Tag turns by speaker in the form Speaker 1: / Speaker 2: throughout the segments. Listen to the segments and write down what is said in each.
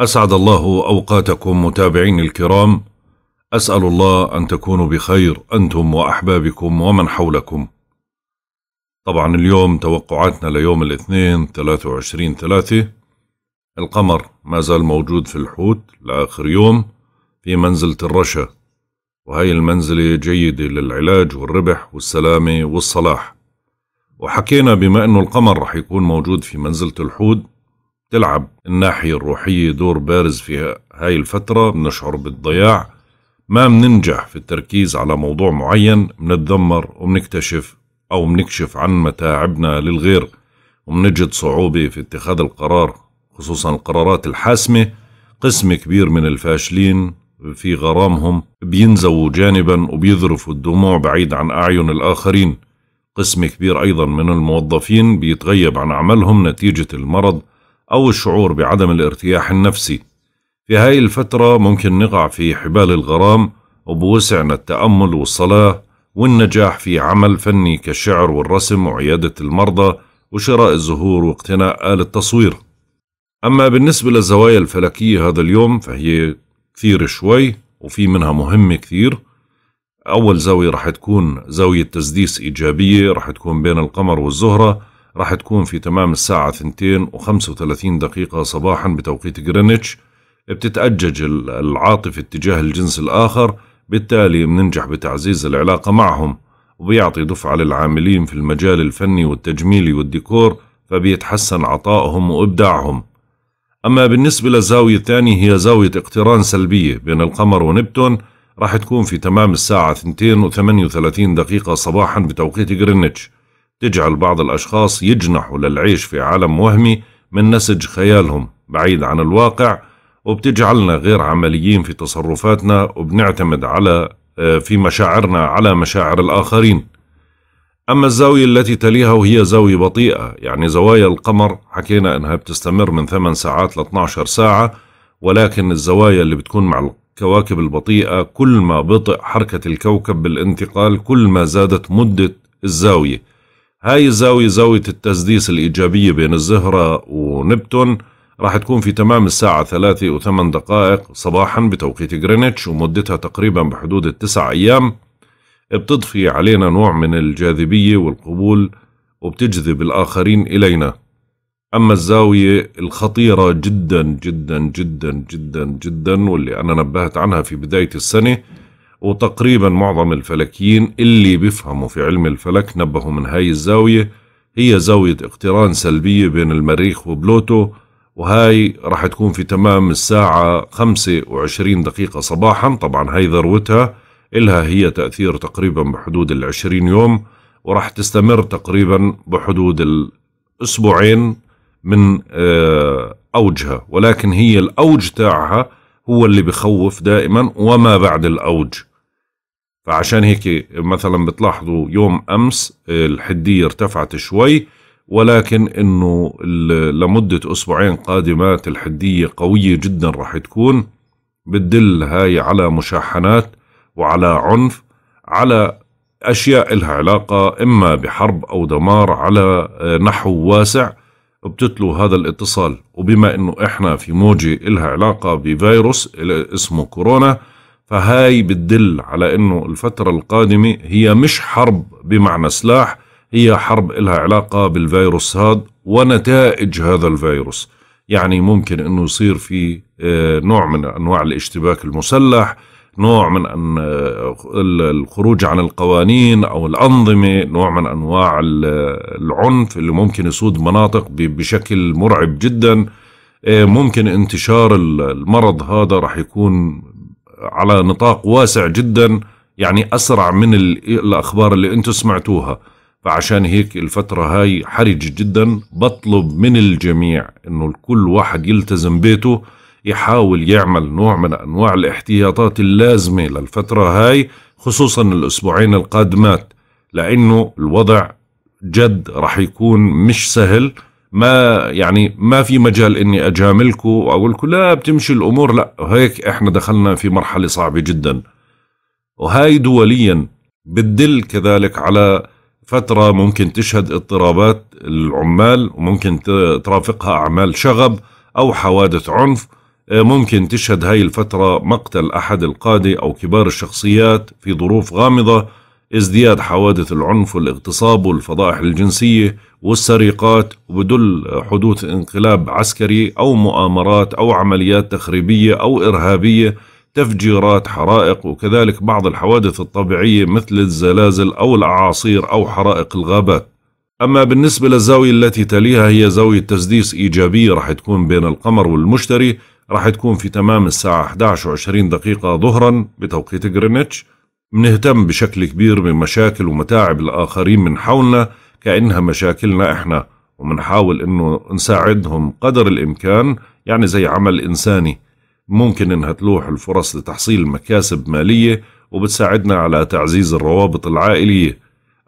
Speaker 1: أسعد الله أوقاتكم
Speaker 2: متابعين الكرام أسأل الله أن تكونوا بخير أنتم وأحبابكم ومن حولكم طبعا اليوم توقعاتنا ليوم الاثنين 23 ثلاثة القمر ما زال موجود في الحوت لآخر يوم في منزلة الرشا وهي المنزلة جيدة للعلاج والربح والسلامة والصلاح وحكينا بما أنه القمر رح يكون موجود في منزلة الحوت تلعب الناحية الروحية دور بارز في هاي الفترة بنشعر بالضياع ما بننجح في التركيز على موضوع معين بنتذمر وبنكتشف أو بنكشف عن متاعبنا للغير وبنجد صعوبة في اتخاذ القرار خصوصا القرارات الحاسمة قسم كبير من الفاشلين في غرامهم بينزووا جانبا وبيذرفوا الدموع بعيد عن أعين الآخرين قسم كبير أيضا من الموظفين بيتغيب عن عملهم نتيجة المرض أو الشعور بعدم الارتياح النفسي في هاي الفترة ممكن نقع في حبال الغرام وبوسعنا التأمل والصلاة والنجاح في عمل فني كالشعر والرسم وعيادة المرضى وشراء الزهور واقتناء آلة تصوير أما بالنسبة للزوايا الفلكية هذا اليوم فهي كثير شوي وفي منها مهمة كثير أول زاوية رح تكون زاوية تسديس إيجابية رح تكون بين القمر والزهرة راح تكون في تمام الساعة 2 و35 دقيقة صباحا بتوقيت جرينتش بتتأجج العاطفة اتجاه الجنس الآخر بالتالي بننجح بتعزيز العلاقة معهم وبيعطي دفعة للعاملين في المجال الفني والتجميلي والديكور فبيتحسن عطائهم وإبداعهم أما بالنسبة للزاوية الثانية هي زاوية اقتران سلبية بين القمر ونبتون راح تكون في تمام الساعة 2 و38 دقيقة صباحا بتوقيت جرينتش تجعل بعض الأشخاص يجنحوا للعيش في عالم وهمي من نسج خيالهم بعيد عن الواقع وبتجعلنا غير عمليين في تصرفاتنا وبنعتمد على آه، في مشاعرنا على مشاعر الآخرين أما الزاوية التي تليها وهي زاوية بطيئة يعني زوايا القمر حكينا أنها بتستمر من 8 ساعات ل 12 ساعة ولكن الزوايا اللي بتكون مع الكواكب البطيئة كل ما بطئ حركة الكوكب بالانتقال كل ما زادت مدة الزاوية هاي الزاوية زاوية التسديس الإيجابية بين الزهرة ونبتون راح تكون في تمام الساعة ثلاثة وثمان دقائق صباحا بتوقيت غرينتش ومدتها تقريبا بحدود التسع أيام بتضفي علينا نوع من الجاذبية والقبول وبتجذب الآخرين إلينا أما الزاوية الخطيرة جدا جدا جدا جدا جدا واللي أنا نبهت عنها في بداية السنة وتقريبا معظم الفلكيين اللي بيفهموا في علم الفلك نبهوا من هاي الزاوية هي زاوية اقتران سلبية بين المريخ وبلوتو وهاي راح تكون في تمام الساعة 25 دقيقة صباحا طبعا هاي ذروتها إلها هي تأثير تقريبا بحدود العشرين يوم وراح تستمر تقريبا بحدود الأسبوعين من آه، أوجها ولكن هي الأوج تاعها هو اللي بخوف دائما وما بعد الأوج فعشان هيك مثلا بتلاحظوا يوم امس الحديه ارتفعت شوي ولكن انه لمده اسبوعين قادمات الحديه قويه جدا راح تكون بتدل هاي على مشاحنات وعلى عنف على اشياء لها علاقه اما بحرب او دمار على آه، نحو واسع بتتلو هذا الاتصال وبما انه احنا في موجه لها علاقه بفيروس اسمه كورونا فهاي بتدل على انه الفترة القادمة هي مش حرب بمعنى سلاح هي حرب لها علاقة بالفيروس هذا ونتائج هذا الفيروس يعني ممكن انه يصير في آه، نوع من انواع الاشتباك المسلح نوع من أن آه، الخروج عن القوانين او الانظمه نوع من انواع العنف اللي ممكن يسود مناطق بشكل مرعب جدا آه، ممكن انتشار المرض هذا راح يكون على نطاق واسع جدا يعني أسرع من الأخبار اللي أنتم سمعتوها فعشان هيك الفترة هاي حرجة جدا بطلب من الجميع أنه الكل واحد يلتزم بيته يحاول يعمل نوع من أنواع الاحتياطات اللازمة للفترة هاي خصوصا الأسبوعين القادمات لأنه الوضع جد رح يكون مش سهل ما يعني ما في مجال اني اجاملكم واقول لكم لا بتمشي الامور لا هيك احنا دخلنا في مرحله صعبه جدا وهاي دوليا بتدل كذلك على فتره ممكن تشهد اضطرابات العمال وممكن ترافقها اعمال شغب او حوادث عنف إيه، ممكن تشهد هاي الفتره مقتل احد القاده او كبار الشخصيات في ظروف غامضه ازدياد حوادث العنف والاغتصاب والفضائح الجنسية والسرقات وبدل حدوث انقلاب عسكري أو مؤامرات أو عمليات تخريبية أو إرهابية تفجيرات حرائق وكذلك بعض الحوادث الطبيعية مثل الزلازل أو الأعاصير أو حرائق الغابات أما بالنسبة للزاوية التي تليها هي زاوية تسديس إيجابية رح تكون بين القمر والمشتري رح تكون في تمام الساعة 11 و20 دقيقة ظهرا بتوقيت غرينتش منهتم بشكل كبير بمشاكل ومتاعب الآخرين من حولنا كأنها مشاكلنا إحنا ومنحاول إنه نساعدهم قدر الإمكان يعني زي عمل إنساني ممكن إنها تلوح الفرص لتحصيل مكاسب مالية وبتساعدنا على تعزيز الروابط العائلية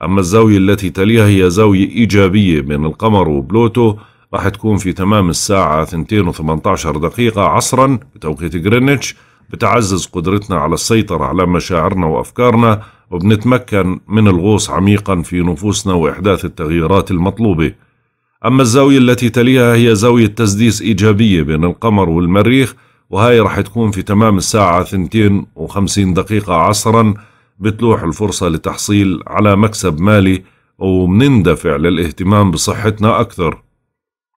Speaker 2: أما الزاوية التي تليها هي زاوية إيجابية بين القمر وبلوتو راح تكون في تمام الساعة 2.18 دقيقة عصرا بتوقيت جرينتش بتعزز قدرتنا على السيطرة على مشاعرنا وأفكارنا وبنتمكن من الغوص عميقا في نفوسنا وإحداث التغييرات المطلوبة أما الزاوية التي تليها هي زاوية تسديس إيجابية بين القمر والمريخ وهاي رح تكون في تمام الساعة 52 وخمسين دقيقة عصرا بتلوح الفرصة لتحصيل على مكسب مالي ومنندفع للاهتمام بصحتنا أكثر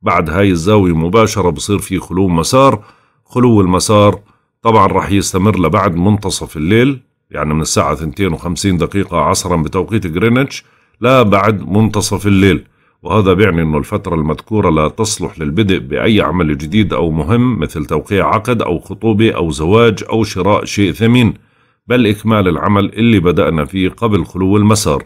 Speaker 2: بعد هاي الزاوية مباشرة بصير في خلو مسار خلو المسار طبعا راح يستمر لبعد منتصف الليل يعني من الساعة 52 دقيقة عصرا بتوقيت جرينتش بعد منتصف الليل وهذا بيعني أن الفترة المذكورة لا تصلح للبدء بأي عمل جديد أو مهم مثل توقيع عقد أو خطوبة أو زواج أو شراء شيء ثمين بل إكمال العمل اللي بدأنا فيه قبل خلو المسار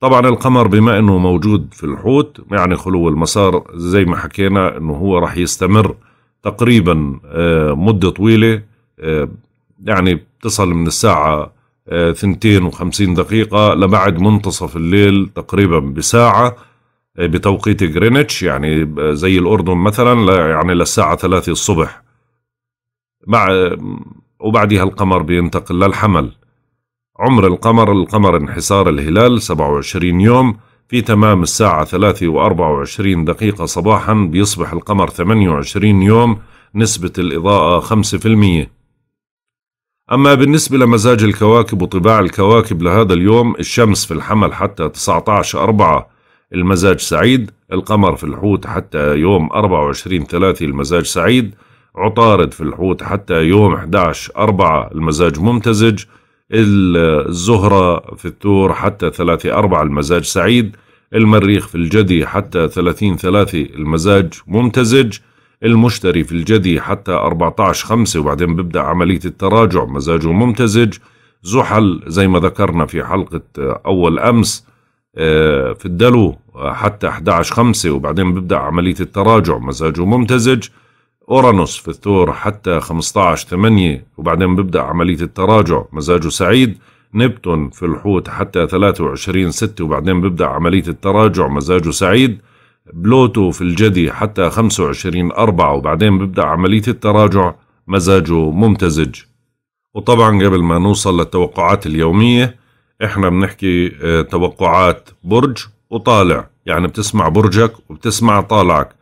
Speaker 2: طبعا القمر بما أنه موجود في الحوت يعني خلو المسار زي ما حكينا أنه هو رح يستمر تقريبا آه، مدة طويلة آه، يعني بتصل من الساعة آه، ثنتين وخمسين دقيقة لبعد منتصف الليل تقريبا بساعة بتوقيت غرينتش يعني زي الأردن مثلا يعني للساعة ثلاثة الصبح مع وبعدها القمر بينتقل للحمل عمر القمر القمر انحسار الهلال 27 يوم في تمام الساعة 3 و24 دقيقة صباحا بيصبح القمر 28 يوم نسبة الإضاءة 5% أما بالنسبة لمزاج الكواكب وطباع الكواكب لهذا اليوم الشمس في الحمل حتى 19 أربعة المزاج سعيد القمر في الحوت حتى يوم 24 3 المزاج سعيد عطارد في الحوت حتى يوم 11 4 المزاج ممتزج الزهرة في الثور حتى ثلاثة أربعة المزاج سعيد المريخ في الجدي حتى ثلاثين ثلاثة المزاج ممتزج المشتري في الجدي حتى أربعة عشر خمسة وبعدين ببدأ عملية التراجع مزاجه ممتزج زحل زي ما ذكرنا في حلقة أول أمس آه، في الدلو حتى 11 خمسة وبعدين ببدأ عملية التراجع مزاجه ممتزج أورانوس في الثور حتى 15 8 وبعدين بيبدأ عملية التراجع مزاجه سعيد نبتون في الحوت حتى 23 6 وبعدين بيبدأ عملية التراجع مزاجه سعيد بلوتو في الجدي حتى 25 4 وبعدين بيبدأ عملية التراجع مزاجه ممتزج وطبعا قبل ما نوصل للتوقعات اليومية احنا بنحكي آه، توقعات برج وطالع يعني بتسمع برجك وبتسمع طالعك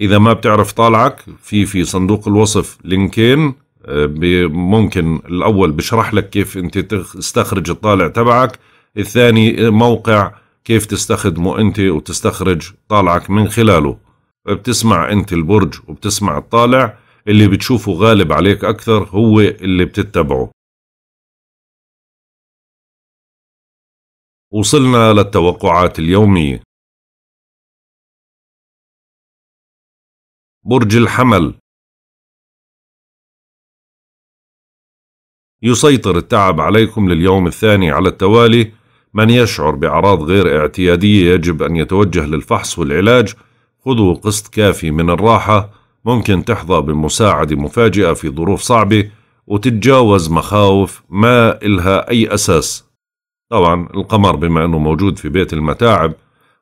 Speaker 2: اذا ما بتعرف طالعك في في صندوق الوصف لينكين آه، ممكن الاول بشرح لك كيف انت تستخرج الطالع تبعك الثاني آه، موقع كيف تستخدمه انت وتستخرج طالعك من خلاله
Speaker 1: بتسمع انت البرج وبتسمع الطالع اللي بتشوفه غالب عليك اكثر
Speaker 3: هو اللي بتتبعه وصلنا للتوقعات اليوميه برج الحمل يسيطر التعب عليكم لليوم الثاني على التوالي
Speaker 2: من يشعر بأعراض غير اعتيادية يجب أن يتوجه للفحص والعلاج خذوا قسط كافي من الراحة ممكن تحظى بمساعدة مفاجئة في ظروف صعبة وتتجاوز مخاوف ما إلها أي أساس طبعا القمر بما أنه موجود في بيت المتاعب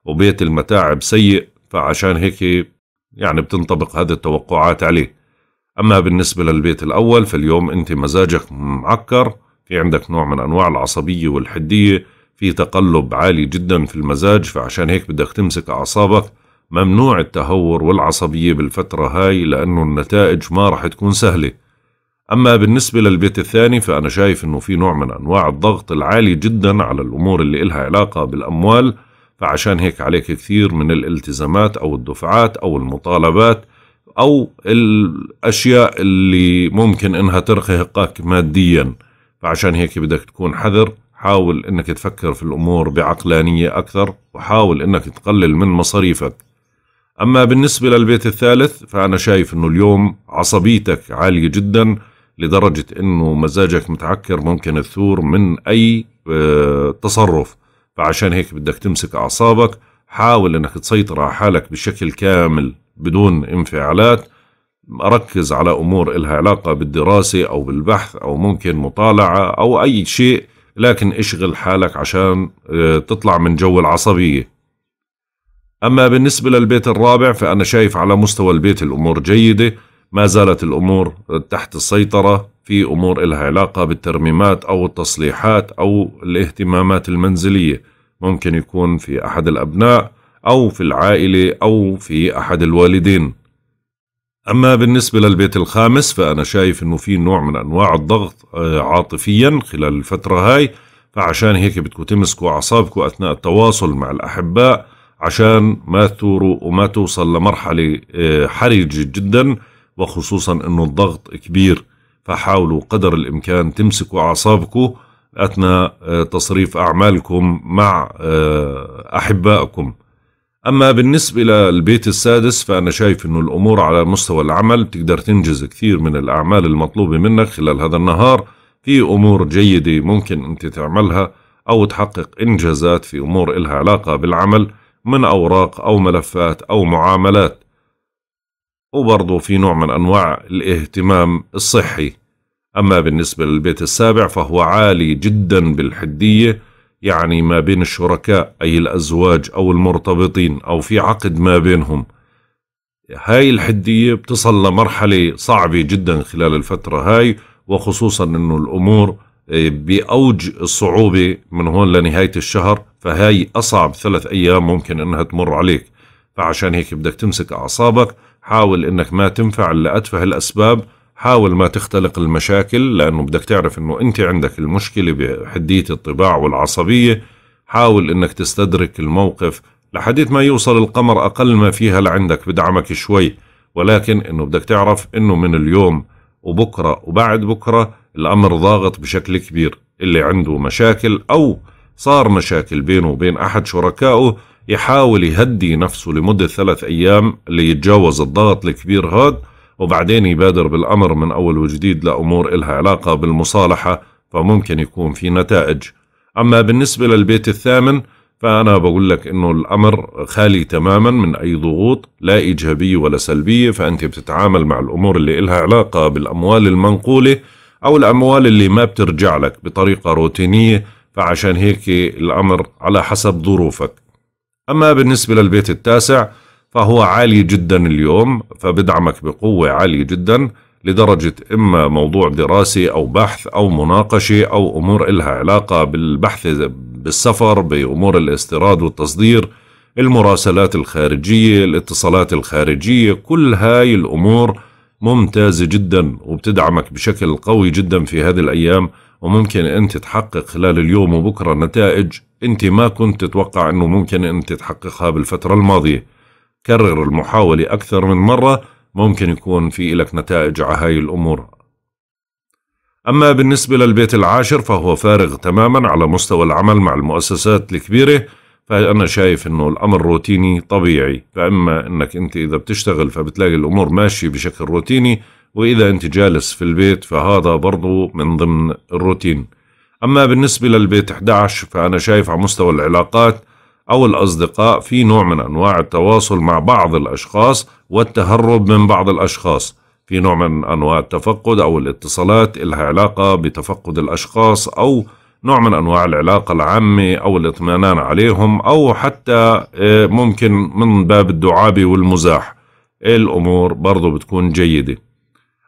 Speaker 2: وبيت المتاعب سيء فعشان هيك يعني بتنطبق هذه التوقعات عليه أما بالنسبة للبيت الأول فاليوم أنت مزاجك معكر في عندك نوع من أنواع العصبية والحدية في تقلب عالي جدا في المزاج فعشان هيك بدك تمسك أعصابك ممنوع التهور والعصبية بالفترة هاي لأنه النتائج ما راح تكون سهلة أما بالنسبة للبيت الثاني فأنا شايف أنه في نوع من أنواع الضغط العالي جدا على الأمور اللي إلها علاقة بالأموال فعشان هيك عليك كثير من الالتزامات أو الدفعات أو المطالبات أو الأشياء اللي ممكن إنها ترهقك ماديا فعشان هيك بدك تكون حذر حاول إنك تفكر في الأمور بعقلانية أكثر وحاول إنك تقلل من مصاريفك أما بالنسبة للبيت الثالث فأنا شايف إنه اليوم عصبيتك عالية جداً لدرجة انه مزاجك متعكر ممكن تثور من اي آه، تصرف فعشان هيك بدك تمسك أعصابك حاول أنك تسيطر على حالك بشكل كامل بدون انفعالات ركز على أمور إلها علاقة بالدراسة أو بالبحث أو ممكن مطالعة أو أي شيء لكن اشغل حالك عشان آه، تطلع من جو العصبية أما بالنسبة للبيت الرابع فأنا شايف على مستوى البيت الأمور جيدة ما زالت الأمور تحت السيطرة في أمور إلها علاقة بالترميمات أو التصليحات أو الاهتمامات المنزلية ممكن يكون في أحد الأبناء أو في العائلة أو في أحد الوالدين أما بالنسبة للبيت الخامس فأنا شايف أنه في نوع من أنواع الضغط آه، عاطفيا خلال الفترة هاي فعشان هيك بدكم تمسكوا أعصابكم أثناء التواصل مع الأحباء عشان ما تثوروا وما توصل لمرحلة آه، حرجة جدا وخصوصا أنه الضغط كبير فحاولوا قدر الإمكان تمسكوا أعصابكم أثناء آه، تصريف أعمالكم مع آه، أحبائكم أما بالنسبة للبيت السادس فأنا شايف أنه الأمور على مستوى العمل بتقدر تنجز كثير من الأعمال المطلوبة منك خلال هذا النهار في أمور جيدة ممكن أنت تعملها أو تحقق إنجازات في أمور إلها علاقة بالعمل من أوراق أو ملفات أو معاملات وبرضه في نوع من أنواع الاهتمام الصحي أما بالنسبة للبيت السابع فهو عالي جدا بالحدية يعني ما بين الشركاء أي الأزواج أو المرتبطين أو في عقد ما بينهم هاي الحدية بتصل لمرحلة صعبة جدا خلال الفترة هاي وخصوصا أنه الأمور آه، بأوج الصعوبة من هون لنهاية الشهر فهاي أصعب ثلاث أيام ممكن أنها تمر عليك فعشان هيك بدك تمسك أعصابك حاول انك ما تنفع لاتفه الاسباب حاول ما تختلق المشاكل لانه بدك تعرف انه انت عندك المشكله بحديه الطباع والعصبيه حاول انك تستدرك الموقف لحديت ما يوصل القمر اقل ما فيها لعندك بدعمك شوي ولكن انه بدك تعرف انه من اليوم وبكره وبعد بكره الامر ضاغط بشكل كبير اللي عنده مشاكل او صار مشاكل بينه وبين احد شركائه يحاول يهدي نفسه لمدة ثلاث أيام ليتجاوز الضغط الكبير هاد وبعدين يبادر بالأمر من أول وجديد لأمور إلها علاقة بالمصالحة فممكن يكون في نتائج أما بالنسبة للبيت الثامن فأنا بقول لك إنه الأمر خالي تماما من أي ضغوط لا إيجابية ولا سلبية فأنت بتتعامل مع الأمور اللي إلها علاقة بالأموال المنقولة أو الأموال اللي ما بترجع لك بطريقة روتينية فعشان هيك الأمر على حسب ظروفك أما بالنسبة للبيت التاسع فهو عالي جدا اليوم فبدعمك بقوة عالية جدا لدرجة إما موضوع دراسي أو بحث أو مناقشة أو أمور إلها علاقة بالبحث بالسفر بأمور الاستيراد والتصدير المراسلات الخارجية الاتصالات الخارجية كل هاي الأمور ممتازة جدا وبتدعمك بشكل قوي جدا في هذه الأيام وممكن أنت تحقق خلال اليوم وبكرة نتائج أنت ما كنت تتوقع أنه ممكن أنت تحققها بالفترة الماضية كرر المحاولة أكثر من مرة ممكن يكون في لك نتائج على هاي الأمور أما بالنسبة للبيت العاشر فهو فارغ تماما على مستوى العمل مع المؤسسات الكبيرة فأنا شايف أنه الأمر روتيني طبيعي فأما أنك أنت إذا بتشتغل فبتلاقي الأمور ماشية بشكل روتيني وإذا أنت جالس في البيت فهذا برضو من ضمن الروتين أما بالنسبة للبيت 11 فأنا شايف على مستوى العلاقات أو الأصدقاء في نوع من أنواع التواصل مع بعض الأشخاص والتهرب من بعض الأشخاص في نوع من أنواع التفقد أو الاتصالات إلها علاقة بتفقد الأشخاص أو نوع من أنواع العلاقة العامة أو الاطمئنان عليهم أو حتى آه، ممكن من باب الدعابة والمزاح الأمور برضو بتكون جيدة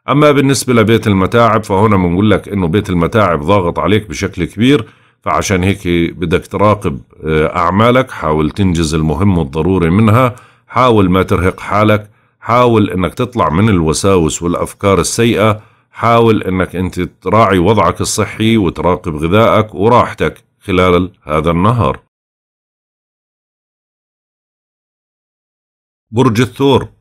Speaker 2: أما بالنسبة لبيت المتاعب فهنا بنقول لك إنه بيت المتاعب ضاغط عليك بشكل كبير فعشان هيك بدك تراقب آه، أعمالك حاول تنجز المهم والضروري منها حاول ما ترهق حالك حاول إنك تطلع من الوساوس والأفكار السيئة حاول إنك
Speaker 1: أنت تراعي وضعك الصحي وتراقب غذائك وراحتك خلال هذا النهار
Speaker 3: برج الثور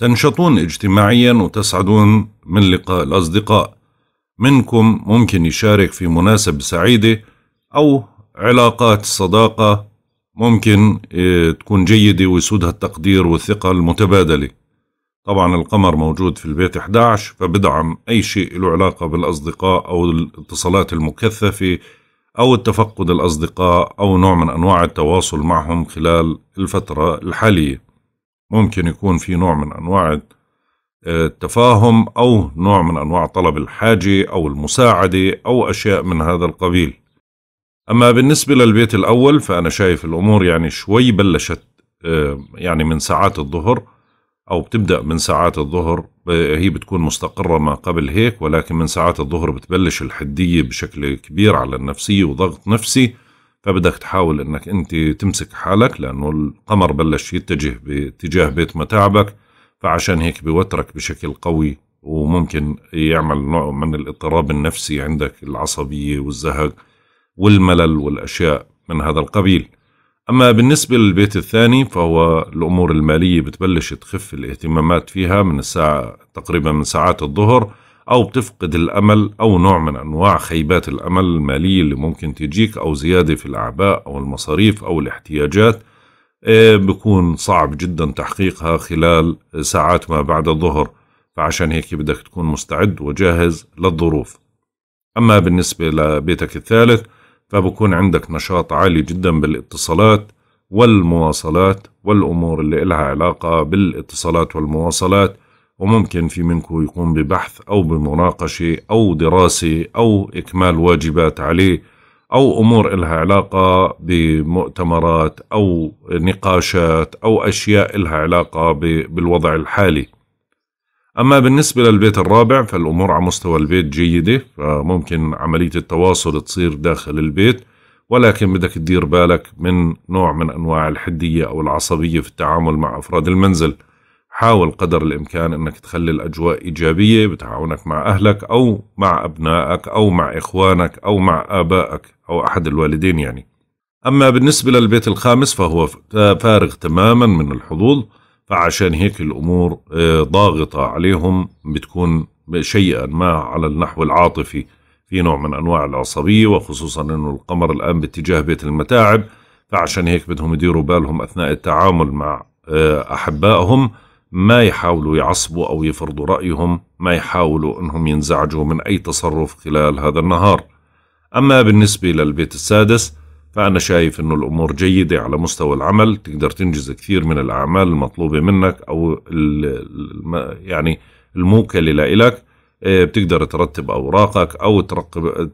Speaker 3: تنشطون
Speaker 1: اجتماعيا وتسعدون من لقاء الأصدقاء منكم ممكن
Speaker 2: يشارك في مناسبة سعيدة أو علاقات الصداقة ممكن آه، تكون جيدة ويسودها التقدير والثقة المتبادلة طبعا القمر موجود في البيت 11 فبدعم أي شيء له علاقة بالأصدقاء أو الاتصالات المكثفة أو التفقد الأصدقاء أو نوع من أنواع التواصل معهم خلال الفترة الحالية ممكن يكون في نوع من أنواع التفاهم أو نوع من أنواع طلب الحاجة أو المساعدة أو أشياء من هذا القبيل أما بالنسبة للبيت الأول فأنا شايف الأمور يعني شوي بلشت آه، يعني من ساعات الظهر أو بتبدأ من ساعات الظهر هي بتكون مستقرة ما قبل هيك ولكن من ساعات الظهر بتبلش الحدية بشكل كبير على النفسية وضغط نفسي فبدك تحاول انك انت تمسك حالك لانه القمر بلش يتجه باتجاه بيت متاعبك فعشان هيك بيوترك بشكل قوي وممكن يعمل نوع من الاضطراب النفسي عندك العصبيه والزهق والملل والاشياء من هذا القبيل. أما بالنسبة للبيت الثاني فهو الأمور المالية بتبلش تخف الاهتمامات فيها من الساعة تقريبا من ساعات الظهر أو بتفقد الأمل أو نوع من أنواع خيبات الأمل المالية اللي ممكن تجيك أو زيادة في الأعباء أو المصاريف أو الاحتياجات آه، بكون صعب جدا تحقيقها خلال ساعات ما بعد الظهر فعشان هيك بدك تكون مستعد وجاهز للظروف أما بالنسبة لبيتك الثالث فبكون عندك نشاط عالي جدا بالاتصالات والمواصلات والأمور اللي إلها علاقة بالاتصالات والمواصلات وممكن في منكم يقوم ببحث أو بمناقشة أو دراسة أو إكمال واجبات عليه أو أمور إلها علاقة بمؤتمرات أو نقاشات أو أشياء إلها علاقة بالوضع الحالي أما بالنسبة للبيت الرابع فالأمور على مستوى البيت جيدة فممكن عملية التواصل تصير داخل البيت ولكن بدك تدير بالك من نوع من أنواع الحدية أو العصبية في التعامل مع أفراد المنزل حاول قدر الإمكان أنك تخلي الأجواء إيجابية بتعاونك مع أهلك أو مع أبنائك أو مع إخوانك أو مع آبائك أو أحد الوالدين يعني أما بالنسبة للبيت الخامس فهو فارغ تماما من الحظوظ فعشان هيك الأمور آه، ضاغطة عليهم بتكون شيئا ما على النحو العاطفي في نوع من أنواع العصبية وخصوصا أنه القمر الآن باتجاه بيت المتاعب فعشان هيك بدهم يديروا بالهم أثناء التعامل مع آه، أحبائهم ما يحاولوا يعصبوا أو يفرضوا رأيهم ما يحاولوا أنهم ينزعجوا من أي تصرف خلال هذا النهار أما بالنسبة للبيت السادس فأنا شايف أنه الأمور جيدة على مستوى العمل تقدر تنجز كثير من الأعمال المطلوبة منك أو يعني الموكلة لإلك إيه، بتقدر ترتب أوراقك أو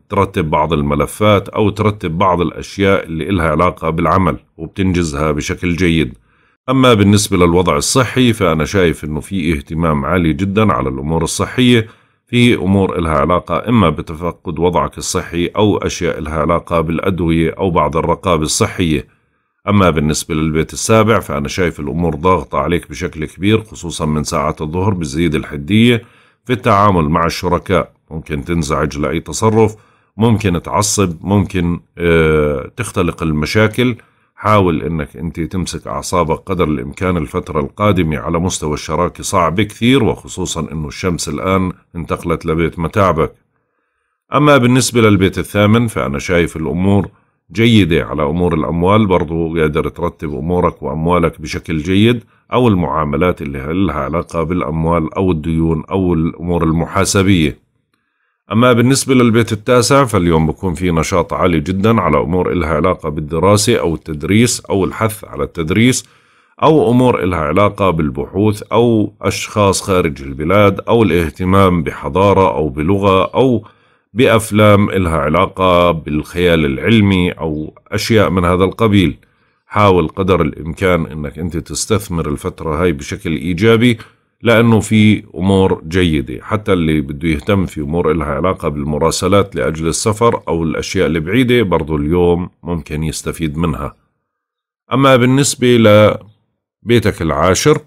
Speaker 2: ترتب بعض الملفات أو ترتب بعض الأشياء اللي إلها علاقة بالعمل وبتنجزها بشكل جيد أما بالنسبة للوضع الصحي فأنا شايف أنه في اهتمام عالي جدا على الأمور الصحية في أمور إلها علاقة إما بتفقد وضعك الصحي أو أشياء إلها علاقة بالأدوية أو بعض الرقابة الصحية أما بالنسبة للبيت السابع فأنا شايف الأمور ضاغطة عليك بشكل كبير خصوصا من ساعات الظهر بتزيد الحدية في التعامل مع الشركاء ممكن تنزعج لأي تصرف ممكن تعصب ممكن آه، تختلق المشاكل حاول أنك أنت تمسك أعصابك قدر الإمكان الفترة القادمة على مستوى الشراكة صعب كثير وخصوصا أنه الشمس الآن انتقلت لبيت متاعبك أما بالنسبة للبيت الثامن فأنا شايف الأمور جيدة على أمور الأموال برضو قادر ترتب أمورك وأموالك بشكل جيد أو المعاملات اللي لها علاقة بالأموال أو الديون أو الأمور المحاسبية أما بالنسبة للبيت التاسع فاليوم بكون في نشاط عالي جدا على أمور إلها علاقة بالدراسة أو التدريس أو الحث على التدريس أو أمور إلها علاقة بالبحوث أو أشخاص خارج البلاد أو الاهتمام بحضارة أو بلغة أو بأفلام إلها علاقة بالخيال العلمي أو أشياء من هذا القبيل حاول قدر الإمكان أنك أنت تستثمر الفترة هاي بشكل إيجابي لأنه في أمور جيدة حتى اللي بده يهتم في أمور إلها علاقة بالمراسلات لأجل السفر أو الأشياء البعيدة برضو اليوم ممكن يستفيد منها أما بالنسبة لبيتك العاشر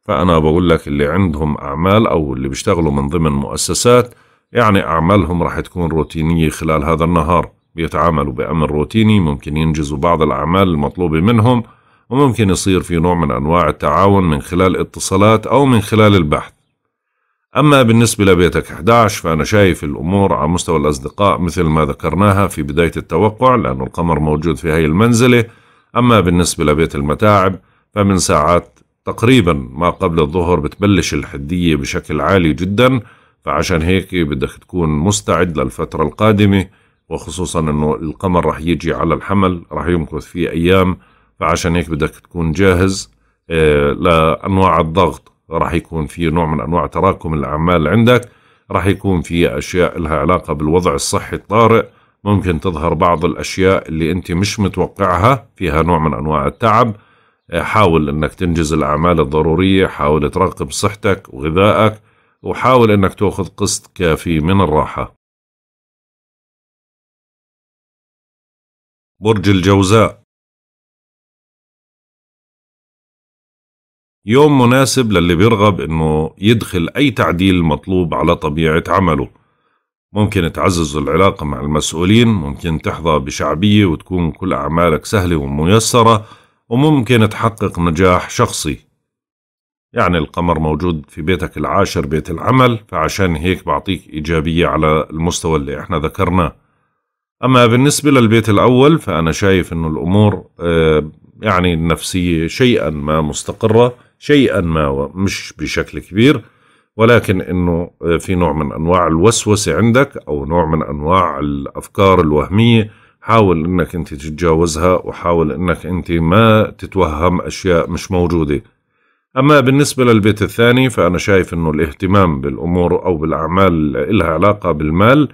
Speaker 2: فأنا بقول لك اللي عندهم أعمال أو اللي بيشتغلوا من ضمن مؤسسات يعني أعمالهم راح تكون روتينية خلال هذا النهار بيتعاملوا بأمر روتيني ممكن ينجزوا بعض الأعمال المطلوبة منهم وممكن يصير في نوع من أنواع التعاون من خلال اتصالات أو من خلال البحث أما بالنسبة لبيتك 11 فأنا شايف الأمور على مستوى الأصدقاء مثل ما ذكرناها في بداية التوقع لأن القمر موجود في هاي المنزلة أما بالنسبة لبيت المتاعب فمن ساعات تقريبا ما قبل الظهر بتبلش الحدية بشكل عالي جدا فعشان هيك بدك تكون مستعد للفترة القادمة وخصوصا أنه القمر رح يجي على الحمل رح يمكث فيه أيام فعشان هيك بدك تكون جاهز آه، لانواع الضغط راح يكون في نوع من انواع تراكم الاعمال عندك راح يكون في اشياء لها علاقه بالوضع الصحي الطارئ ممكن تظهر بعض الاشياء اللي انت مش متوقعها فيها نوع من انواع التعب آه، حاول انك تنجز الاعمال الضروريه حاول تراقب صحتك وغذائك
Speaker 3: وحاول انك تاخذ قسط كافي من الراحه برج الجوزاء يوم مناسب للي بيرغب إنه يدخل
Speaker 2: أي تعديل مطلوب على طبيعة عمله ممكن تعزز العلاقة مع المسؤولين ممكن تحظى بشعبية وتكون كل أعمالك سهلة وميسرة وممكن تحقق نجاح شخصي يعني القمر موجود في بيتك العاشر بيت العمل فعشان هيك بعطيك إيجابية على المستوى اللي احنا ذكرناه أما بالنسبة للبيت الأول فأنا شايف أنه الأمور آه، يعني النفسية شيئا ما مستقرة شيئا ما مش بشكل كبير ولكن انه آه، في نوع من انواع الوسوسه عندك او نوع من انواع الافكار الوهميه حاول انك انت تتجاوزها وحاول انك انت ما تتوهم اشياء مش موجوده اما بالنسبه للبيت الثاني فانا شايف انه الاهتمام بالامور او بالاعمال لها علاقه بالمال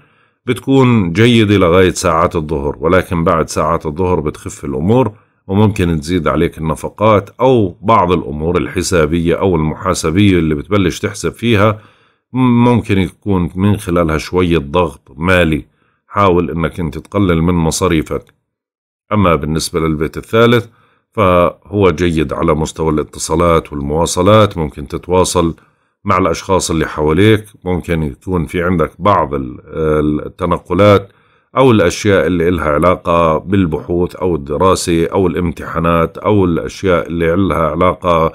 Speaker 2: بتكون جيدة لغاية ساعات الظهر ولكن بعد ساعات الظهر بتخف الأمور وممكن تزيد عليك النفقات أو بعض الأمور الحسابية أو المحاسبية اللي بتبلش تحسب فيها ممكن يكون من خلالها شوية ضغط مالي حاول أنك أنت تقلل من مصاريفك أما بالنسبة للبيت الثالث فهو جيد على مستوى الاتصالات والمواصلات ممكن تتواصل مع الأشخاص اللي حواليك ممكن يكون في عندك بعض التنقلات أو الأشياء اللي إلها علاقة بالبحوث أو الدراسة أو الامتحانات أو الأشياء اللي إلها علاقة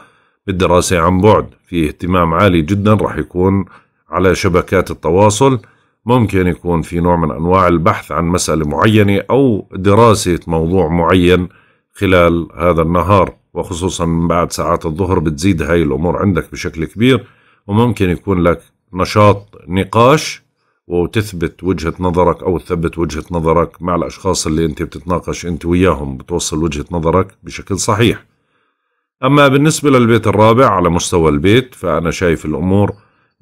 Speaker 2: بالدراسة عن بعد في اهتمام عالي جدا رح يكون على شبكات التواصل ممكن يكون في نوع من أنواع البحث عن مسألة معينة أو دراسة موضوع معين خلال هذا النهار وخصوصا من بعد ساعات الظهر بتزيد هاي الأمور عندك بشكل كبير وممكن يكون لك نشاط نقاش وتثبت وجهة نظرك أو تثبت وجهة نظرك مع الأشخاص اللي أنت بتتناقش أنت وياهم بتوصل وجهة نظرك بشكل صحيح أما بالنسبة للبيت الرابع على مستوى البيت فأنا شايف الأمور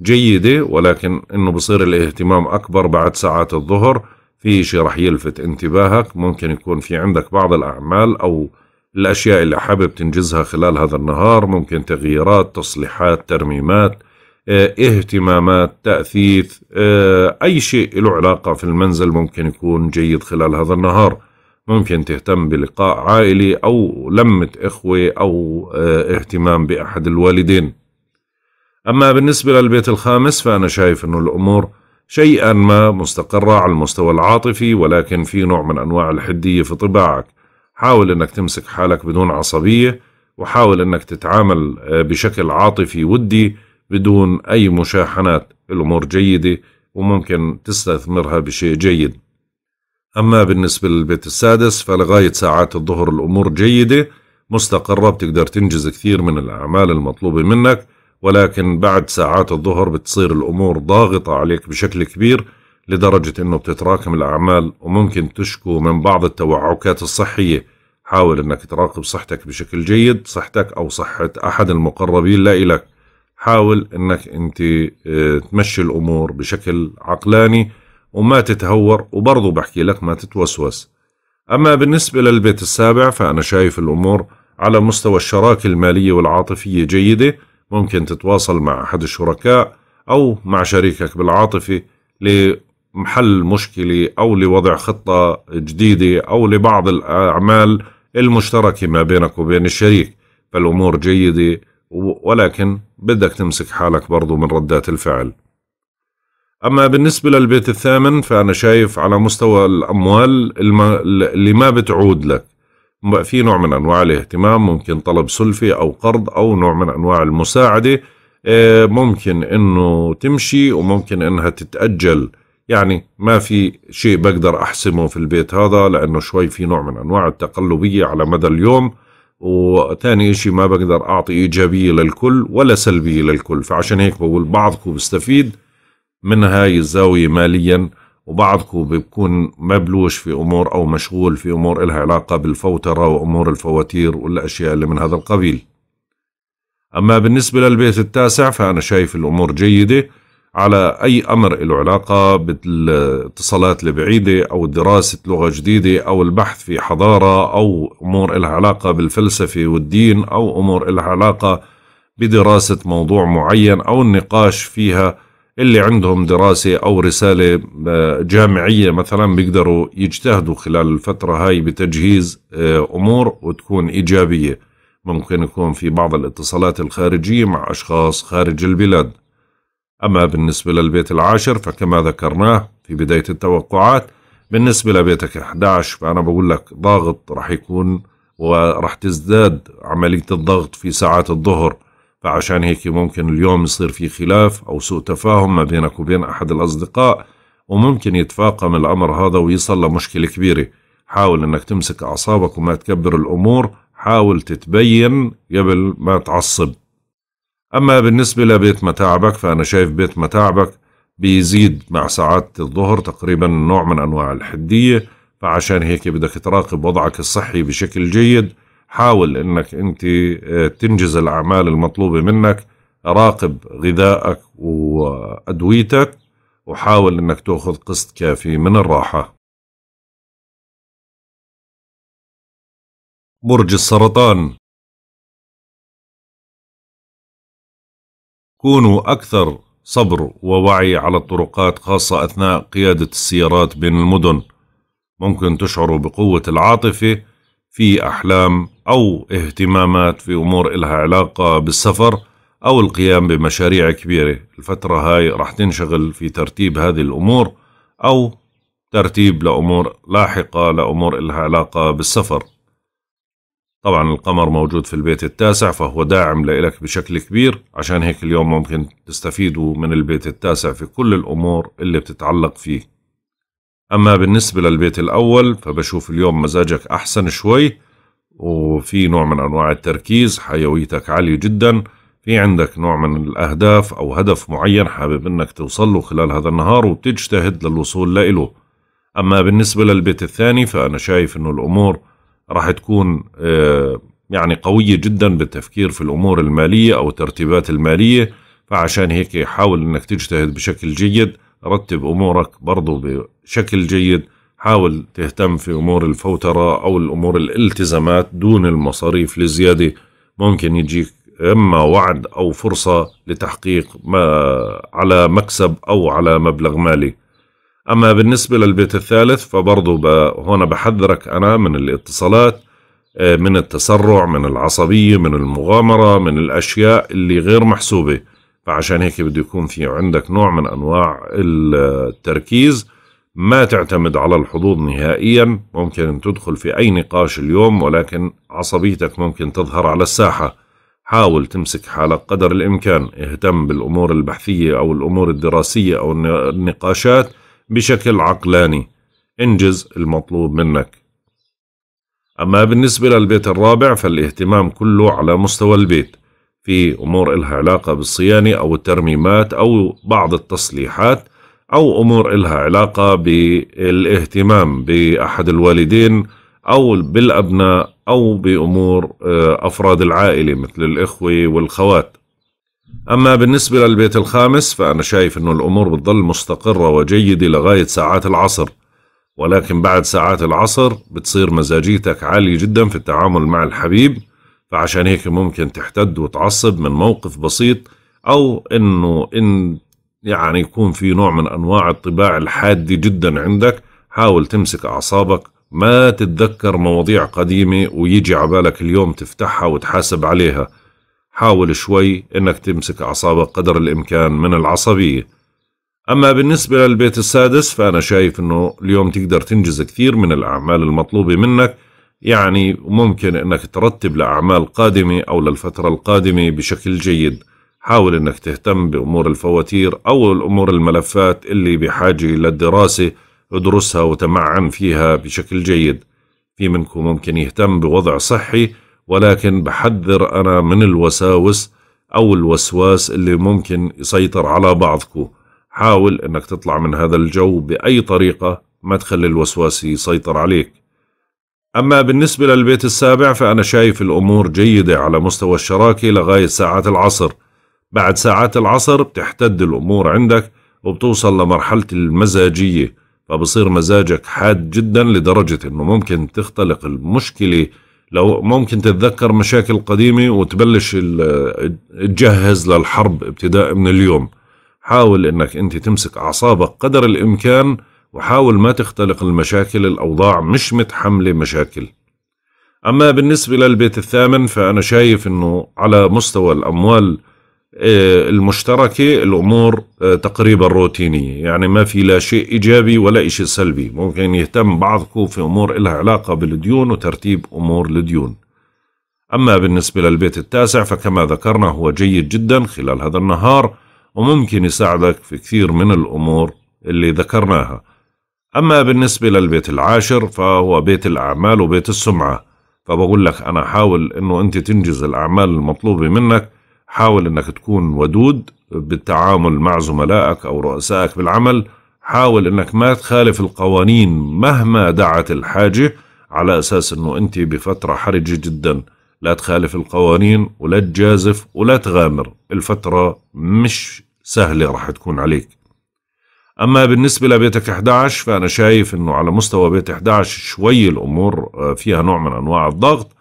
Speaker 2: جيدة ولكن أنه بصير الاهتمام أكبر بعد ساعات الظهر في شيء رح يلفت انتباهك ممكن يكون في عندك بعض الأعمال أو الأشياء اللي حابب تنجزها خلال هذا النهار ممكن تغييرات تصليحات ترميمات آه، اهتمامات تأثيث آه، أي شيء له علاقة في المنزل ممكن يكون جيد خلال هذا النهار ممكن تهتم بلقاء عائلي أو لمة إخوة أو آه، اهتمام بأحد الوالدين أما بالنسبة للبيت الخامس فأنا شايف أنه الأمور شيئا ما مستقرة على المستوى العاطفي ولكن في نوع من أنواع الحدية في طباعك حاول أنك تمسك حالك بدون عصبية وحاول أنك تتعامل بشكل عاطفي ودي بدون أي مشاحنات الأمور جيدة وممكن تستثمرها بشيء جيد أما بالنسبة للبيت السادس فلغاية ساعات الظهر الأمور جيدة مستقرة بتقدر تنجز كثير من الأعمال المطلوبة منك ولكن بعد ساعات الظهر بتصير الأمور ضاغطة عليك بشكل كبير لدرجة أنه بتتراكم الأعمال وممكن تشكو من بعض التوعكات الصحية حاول أنك تراقب صحتك بشكل جيد صحتك أو صحة أحد المقربين لا إلك حاول انك انت آه، تمشي الامور بشكل عقلاني وما تتهور وبرضه بحكي لك ما تتوسوس اما بالنسبه للبيت السابع فانا شايف الامور على مستوى الشراكه الماليه والعاطفيه جيده ممكن تتواصل مع احد الشركاء او مع شريكك بالعاطفه لمحل مشكله او لوضع خطه جديده او لبعض الاعمال المشتركه ما بينك وبين الشريك فالامور جيده ولكن بدك تمسك حالك برضو من ردات الفعل أما بالنسبة للبيت الثامن فأنا شايف على مستوى الأموال اللي ما بتعود لك في نوع من أنواع الاهتمام ممكن طلب سلفي أو قرض أو نوع من أنواع المساعدة آه، ممكن أنه تمشي وممكن أنها تتأجل يعني ما في شيء بقدر أحسمه في البيت هذا لأنه شوي في نوع من أنواع التقلبية على مدى اليوم وثاني شيء ما بقدر أعطي إيجابية للكل ولا سلبية للكل فعشان هيك بقول بعضكم بيستفيد من هاي الزاوية ماليا وبعضكم بيكون مبلوش في أمور أو مشغول في أمور إلها علاقة بالفوترة وأمور الفواتير والأشياء اللي من هذا القبيل أما بالنسبة للبيت التاسع فأنا شايف الأمور جيدة على أي أمر له علاقة بالاتصالات البعيدة أو دراسة لغة جديدة أو البحث في حضارة أو أمور لها علاقة بالفلسفة والدين أو أمور لها علاقة بدراسة موضوع معين أو النقاش فيها اللي عندهم دراسة أو رسالة آه، جامعية مثلا بيقدروا يجتهدوا خلال الفترة هاي بتجهيز آه، أمور وتكون إيجابية ممكن يكون في بعض الاتصالات الخارجية مع أشخاص خارج البلاد أما بالنسبة للبيت العاشر فكما ذكرناه في بداية التوقعات بالنسبة لبيتك 11 فأنا بقول لك ضاغط رح يكون ورح تزداد عملية الضغط في ساعات الظهر فعشان هيك ممكن اليوم يصير في خلاف أو سوء تفاهم ما بينك وبين أحد الأصدقاء وممكن يتفاقم الأمر هذا ويصل لمشكلة كبيرة حاول أنك تمسك أعصابك وما تكبر الأمور حاول تتبين قبل ما تعصب أما بالنسبة لبيت متاعبك فأنا شايف بيت متاعبك بيزيد مع ساعات الظهر تقريبا نوع من أنواع الحدية فعشان هيك بدك تراقب وضعك الصحي بشكل جيد حاول أنك أنت آه، تنجز الأعمال المطلوبة منك راقب غذائك
Speaker 1: وأدويتك وحاول أنك تأخذ قسط كافي من الراحة
Speaker 3: برج السرطان كونوا أكثر
Speaker 1: صبر ووعي على الطرقات خاصة أثناء قيادة السيارات بين المدن
Speaker 2: ممكن تشعروا بقوة العاطفة في أحلام أو اهتمامات في أمور إلها علاقة بالسفر أو القيام بمشاريع كبيرة الفترة هاي رح تنشغل في ترتيب هذه الأمور أو ترتيب لأمور لاحقة لأمور إلها علاقة بالسفر طبعا القمر موجود في البيت التاسع فهو داعم لإلك بشكل كبير عشان هيك اليوم ممكن تستفيدوا من البيت التاسع في كل الأمور اللي بتتعلق فيه أما بالنسبة للبيت الأول فبشوف اليوم مزاجك أحسن شوي وفي نوع من أنواع التركيز حيويتك عالية جدا في عندك نوع من الأهداف أو هدف معين حابب أنك توصله خلال هذا النهار وبتجتهد للوصول لإله أما بالنسبة للبيت الثاني فأنا شايف أنه الأمور راح تكون آه، يعني قوية جدا بالتفكير في الأمور المالية أو الترتيبات المالية فعشان هيك حاول أنك تجتهد بشكل جيد رتب أمورك برضو بشكل جيد حاول تهتم في أمور الفوترة أو الأمور الالتزامات دون المصاريف لزيادة ممكن يجيك إما وعد أو فرصة لتحقيق ما على مكسب أو على مبلغ مالي أما بالنسبة للبيت الثالث فبرضو ب... هنا بحذرك أنا من الاتصالات آه، من التسرع من العصبية من المغامرة من الأشياء اللي غير محسوبة فعشان هيك بده يكون في عندك نوع من أنواع التركيز ما تعتمد على الحظوظ نهائيا ممكن أن تدخل في أي نقاش اليوم ولكن عصبيتك ممكن تظهر على الساحة حاول تمسك حالك قدر الإمكان اهتم بالأمور البحثية أو الأمور الدراسية أو النقاشات بشكل عقلاني انجز المطلوب منك أما بالنسبة للبيت الرابع فالاهتمام كله على مستوى البيت في أمور إلها علاقة بالصيانة أو الترميمات أو بعض التصليحات أو أمور إلها علاقة بالاهتمام بأحد الوالدين أو بالأبناء أو بأمور آه، أفراد العائلة مثل الإخوة والخوات أما بالنسبة للبيت الخامس فأنا شايف أنه الأمور بتضل مستقرة وجيدة لغاية ساعات العصر ولكن بعد ساعات العصر بتصير مزاجيتك عالية جدا في التعامل مع الحبيب فعشان هيك ممكن تحتد وتعصب من موقف بسيط أو أنه إن يعني يكون في نوع من أنواع الطباع الحادة جدا عندك حاول تمسك أعصابك ما تتذكر مواضيع قديمة ويجي عبالك اليوم تفتحها وتحاسب عليها حاول شوي انك تمسك اعصابك قدر الامكان من العصبية اما بالنسبة للبيت السادس فانا شايف انه اليوم تقدر تنجز كثير من الاعمال المطلوبة منك يعني ممكن انك ترتب لاعمال قادمة او للفترة القادمة بشكل جيد حاول انك تهتم بامور الفواتير او الامور الملفات اللي بحاجة للدراسة ادرسها وتمعن فيها بشكل جيد في منكم ممكن يهتم بوضع صحي ولكن بحذر أنا من الوساوس أو الوسواس اللي ممكن يسيطر على بعضكم حاول أنك تطلع من هذا الجو بأي طريقة ما تخلي الوسواس يسيطر عليك أما بالنسبة للبيت السابع فأنا شايف الأمور جيدة على مستوى الشراكة لغاية ساعات العصر بعد ساعات العصر بتحتد الأمور عندك وبتوصل لمرحلة المزاجية فبصير مزاجك حاد جدا لدرجة أنه ممكن تختلق المشكلة لو ممكن تتذكر مشاكل قديمة وتبلش تجهز للحرب ابتداء من اليوم حاول انك انت تمسك اعصابك قدر الامكان وحاول ما تختلق المشاكل الاوضاع مش متحملة مشاكل اما بالنسبة للبيت الثامن فانا شايف انه على مستوى الاموال آه، المشتركة الأمور آه، تقريبا روتينية يعني ما في لا شيء إيجابي ولا شيء سلبي ممكن يهتم بعضكم في أمور إلها علاقة بالديون وترتيب أمور الديون أما بالنسبة للبيت التاسع فكما ذكرنا هو جيد جدا خلال هذا النهار وممكن يساعدك في كثير من الأمور اللي ذكرناها أما بالنسبة للبيت العاشر فهو بيت الأعمال وبيت السمعة فبقول لك أنا حاول أنه أنت تنجز الأعمال المطلوبة منك حاول انك تكون ودود بالتعامل مع زملائك او رؤسائك بالعمل حاول انك ما تخالف القوانين مهما دعت الحاجه على اساس انه انت بفتره حرجه جدا لا تخالف القوانين ولا تجازف ولا تغامر الفتره مش سهله راح تكون عليك اما بالنسبه لبيتك 11 فانا شايف انه على مستوى بيت 11 شوي الامور آه، فيها نوع من انواع الضغط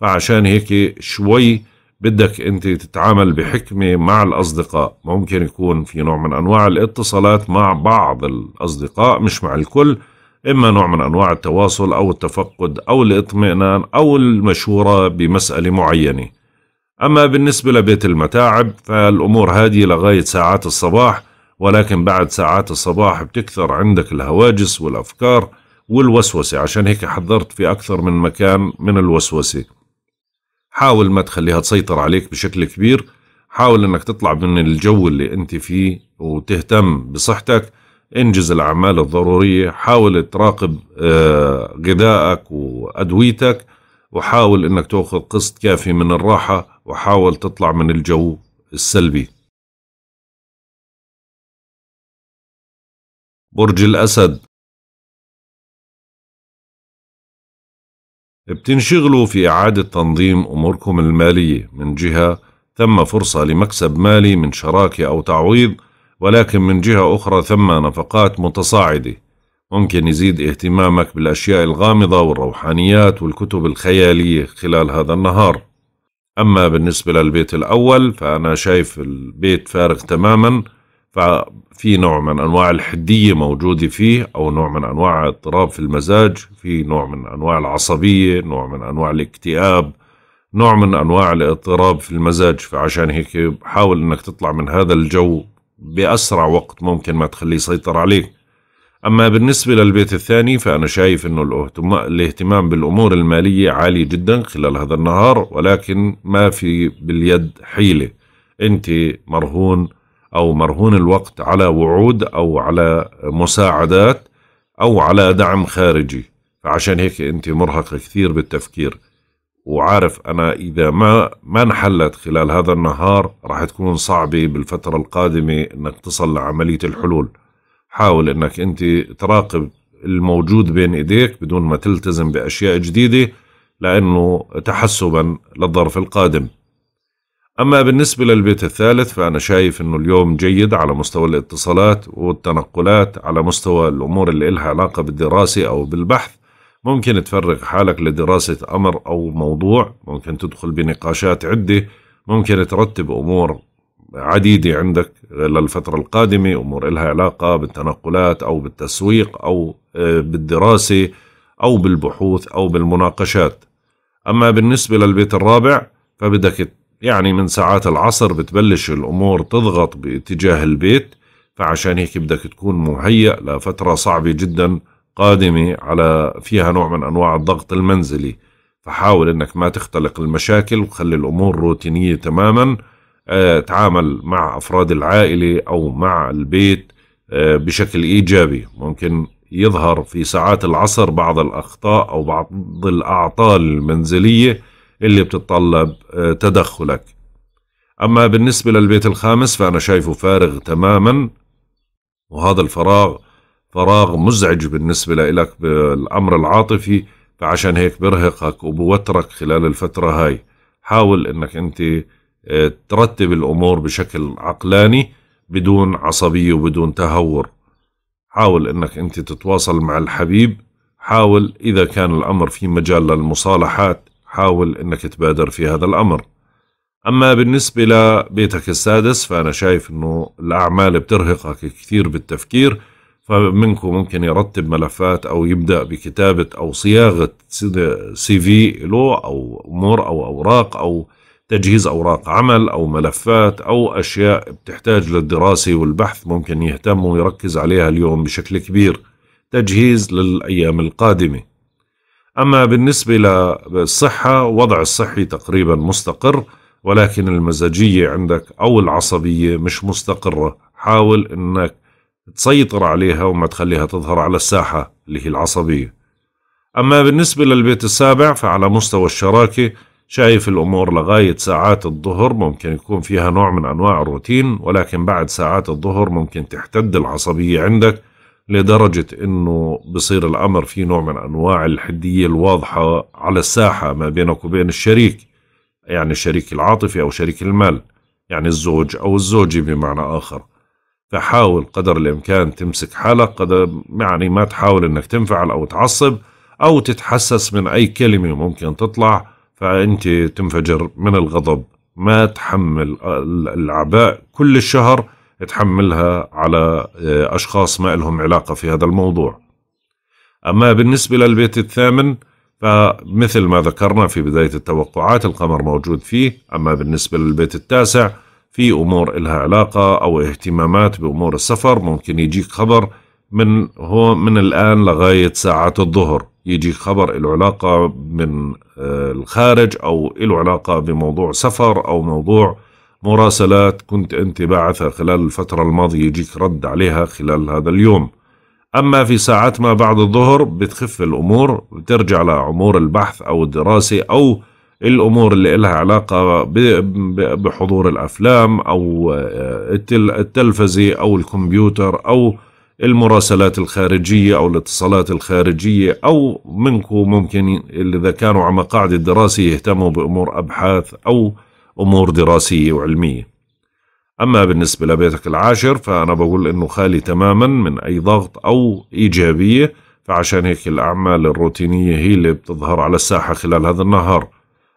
Speaker 2: فعشان هيك شوي بدك انت تتعامل بحكمة مع الاصدقاء ممكن يكون في نوع من انواع الاتصالات مع بعض الاصدقاء مش مع الكل اما نوع من انواع التواصل او التفقد او الاطمئنان او المشورة بمسألة معينة اما بالنسبة لبيت المتاعب فالامور هادية لغاية ساعات الصباح ولكن بعد ساعات الصباح بتكثر عندك الهواجس والافكار والوسوسة عشان هيك حذرت في اكثر من مكان من الوسوسة حاول ما تخليها تسيطر عليك بشكل كبير حاول انك تطلع من الجو اللي انت فيه وتهتم بصحتك انجز الاعمال الضروريه حاول تراقب آه، غذائك وادويتك وحاول انك تاخذ قسط كافي من
Speaker 3: الراحه وحاول تطلع من الجو السلبي برج الاسد بتنشغلوا في إعادة تنظيم أموركم
Speaker 2: المالية من جهة ثم فرصة لمكسب مالي من شراكة أو تعويض ولكن من جهة أخرى ثم نفقات متصاعدة ممكن يزيد اهتمامك بالأشياء الغامضة والروحانيات والكتب الخيالية خلال هذا النهار أما بالنسبة للبيت الأول فأنا شايف البيت فارغ تماماً ففي نوع من انواع الحديه موجوده فيه او نوع من انواع اضطراب في المزاج في نوع من انواع العصبيه نوع من انواع الاكتئاب نوع من انواع الاضطراب في المزاج فعشان هيك حاول انك تطلع من هذا الجو باسرع وقت ممكن ما تخليه يسيطر عليك اما بالنسبه للبيت الثاني فانا شايف انه الاهتمام بالامور الماليه عالي جدا خلال هذا النهار ولكن ما في باليد حيله انت مرهون أو مرهون الوقت على وعود أو على مساعدات أو على دعم خارجي فعشان هيك أنت مرهقة كثير بالتفكير وعارف أنا إذا ما ما انحلت خلال هذا النهار راح تكون صعبة بالفترة القادمة أنك تصل لعملية الحلول حاول أنك أنت تراقب الموجود بين إيديك بدون ما تلتزم بأشياء جديدة لأنه تحسبا للظرف القادم أما بالنسبة للبيت الثالث فأنا شايف أنه اليوم جيد على مستوى الاتصالات والتنقلات على مستوى الأمور اللي إلها علاقة بالدراسة أو بالبحث ممكن تفرغ حالك لدراسة أمر أو موضوع ممكن تدخل بنقاشات عدة ممكن ترتب أمور عديدة عندك للفترة القادمة أمور إلها علاقة بالتنقلات أو بالتسويق أو آه، بالدراسة أو بالبحوث أو بالمناقشات أما بالنسبة للبيت الرابع فبدك يعني من ساعات العصر بتبلش الأمور تضغط باتجاه البيت فعشان هيك بدك تكون مهيأ لفترة صعبة جدا قادمة على فيها نوع من أنواع الضغط المنزلي فحاول أنك ما تختلق المشاكل وخلي الأمور روتينية تماما آه، تعامل مع أفراد العائلة أو مع البيت آه، بشكل إيجابي ممكن يظهر في ساعات العصر بعض الأخطاء أو بعض الأعطال المنزلية اللي بتتطلب آه، تدخلك أما بالنسبة للبيت الخامس فأنا شايفه فارغ تماما وهذا الفراغ فراغ مزعج بالنسبة لك بالأمر العاطفي فعشان هيك برهقك وبوترك خلال الفترة هاي حاول أنك أنت آه، ترتب الأمور بشكل عقلاني بدون عصبية وبدون تهور حاول أنك أنت تتواصل مع الحبيب حاول إذا كان الأمر في مجال للمصالحات حاول أنك تبادر في هذا الأمر أما بالنسبة لبيتك السادس فأنا شايف أنه الأعمال بترهقك كثير بالتفكير فمنكم ممكن يرتب ملفات أو يبدأ بكتابة أو صياغة سي في له أو أمور أو أوراق أو تجهيز أوراق عمل أو ملفات أو أشياء بتحتاج للدراسة والبحث ممكن يهتم ويركز عليها اليوم بشكل كبير تجهيز للأيام القادمة أما بالنسبة للصحة وضع الصحي تقريبا مستقر ولكن المزاجية عندك أو العصبية مش مستقرة حاول أنك تسيطر عليها وما تخليها تظهر على الساحة اللي هي العصبية أما بالنسبة للبيت السابع فعلى مستوى الشراكة شايف الأمور لغاية ساعات الظهر ممكن يكون فيها نوع من أنواع الروتين ولكن بعد ساعات الظهر ممكن تحتد العصبية عندك لدرجة انه بصير الامر في نوع من انواع الحدية الواضحة على الساحة ما بينك وبين الشريك يعني الشريك العاطفي او شريك المال يعني الزوج او الزوجة بمعنى اخر فحاول قدر الامكان تمسك حالك قدر يعني ما تحاول انك تنفعل او تعصب او تتحسس من اي كلمة ممكن تطلع فانت تنفجر من الغضب ما تحمل العباء كل الشهر تحملها على آه، أشخاص ما لهم علاقة في هذا الموضوع أما بالنسبة للبيت الثامن فمثل ما ذكرنا في بداية التوقعات القمر موجود فيه أما بالنسبة للبيت التاسع في أمور إلها علاقة أو اهتمامات بأمور السفر ممكن يجيك خبر من هو من الآن لغاية ساعات الظهر يجيك خبر له علاقة من آه، الخارج أو له علاقة بموضوع سفر أو موضوع مراسلات كنت أنت باعثها خلال الفترة الماضية يجيك رد عليها خلال هذا اليوم أما في ساعات ما بعد الظهر بتخف الأمور بترجع لأمور البحث أو الدراسة أو الأمور اللي إلها علاقة بحضور الأفلام أو آه، التلفزة أو الكمبيوتر أو المراسلات الخارجية أو الاتصالات الخارجية أو منكم ممكن إذا كانوا على مقاعد الدراسة يهتموا بأمور أبحاث أو أمور دراسية وعلمية أما بالنسبة لبيتك العاشر فأنا بقول إنه خالي تماما من أي ضغط أو إيجابية فعشان هيك الأعمال الروتينية هي اللي بتظهر على الساحة خلال هذا النهار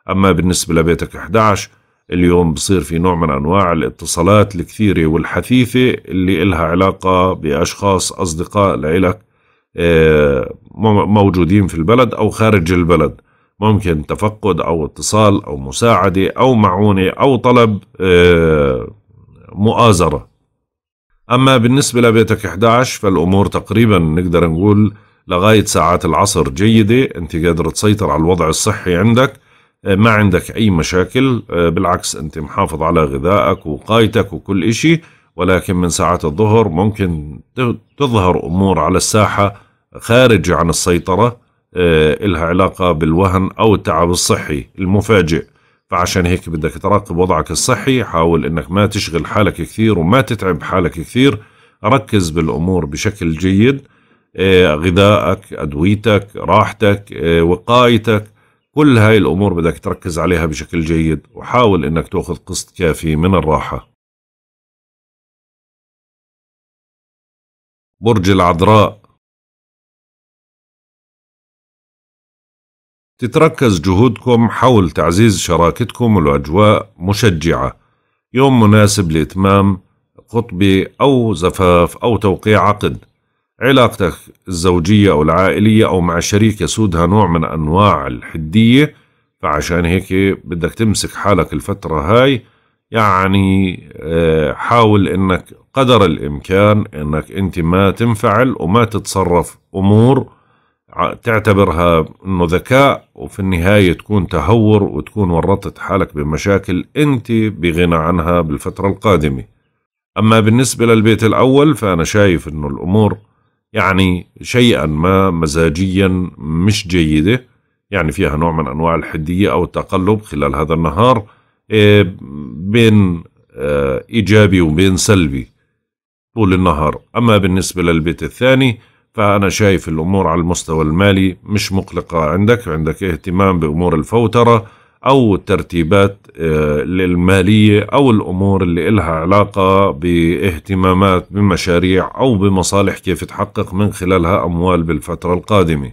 Speaker 2: أما بالنسبة لبيتك 11 اليوم بصير في نوع من أنواع الاتصالات الكثيرة والحثيثة اللي إلها علاقة بأشخاص أصدقاء لإلك آه، موجودين في البلد أو خارج البلد ممكن تفقد أو اتصال أو مساعدة أو معونة أو طلب آه، مؤازرة أما بالنسبة لبيتك 11 فالأمور تقريبا نقدر نقول لغاية ساعات العصر جيدة أنت قادر تسيطر على الوضع الصحي عندك آه، ما عندك أي مشاكل آه، بالعكس أنت محافظ على غذائك وقايتك وكل إشي ولكن من ساعات الظهر ممكن تظهر أمور على الساحة خارجة عن السيطرة آه، إلها علاقة بالوهن أو التعب الصحي المفاجئ فعشان هيك بدك تراقب وضعك الصحي حاول انك ما تشغل حالك كثير وما تتعب حالك كثير ركز بالامور بشكل جيد آه، غذائك ادويتك راحتك آه، وقايتك كل هاي الامور بدك تركز عليها بشكل جيد
Speaker 3: وحاول انك تاخذ قسط كافي من الراحه برج العذراء تتركز جهودكم حول تعزيز شراكتكم
Speaker 2: والأجواء مشجعة يوم مناسب لإتمام خطبة أو زفاف أو توقيع عقد علاقتك الزوجية أو العائلية أو مع شريك يسودها نوع من أنواع الحدية فعشان هيك بدك تمسك حالك الفترة هاي يعني آه، حاول انك قدر الامكان انك انت ما تنفعل وما تتصرف امور تعتبرها انه ذكاء وفي النهايه تكون تهور وتكون ورطت حالك بمشاكل انت بغنى عنها بالفتره القادمه. اما بالنسبه للبيت الاول فانا شايف انه الامور يعني شيئا ما مزاجيا مش جيده يعني فيها نوع من انواع الحديه او التقلب خلال هذا النهار إيه، بين آه، ايجابي وبين سلبي طول النهار، اما بالنسبه للبيت الثاني فأنا شايف الأمور على المستوى المالي مش مقلقة عندك عندك اهتمام بأمور الفوترة أو الترتيبات المالية آه، أو الأمور اللي إلها علاقة باهتمامات بمشاريع أو بمصالح كيف تحقق من خلالها أموال بالفترة القادمة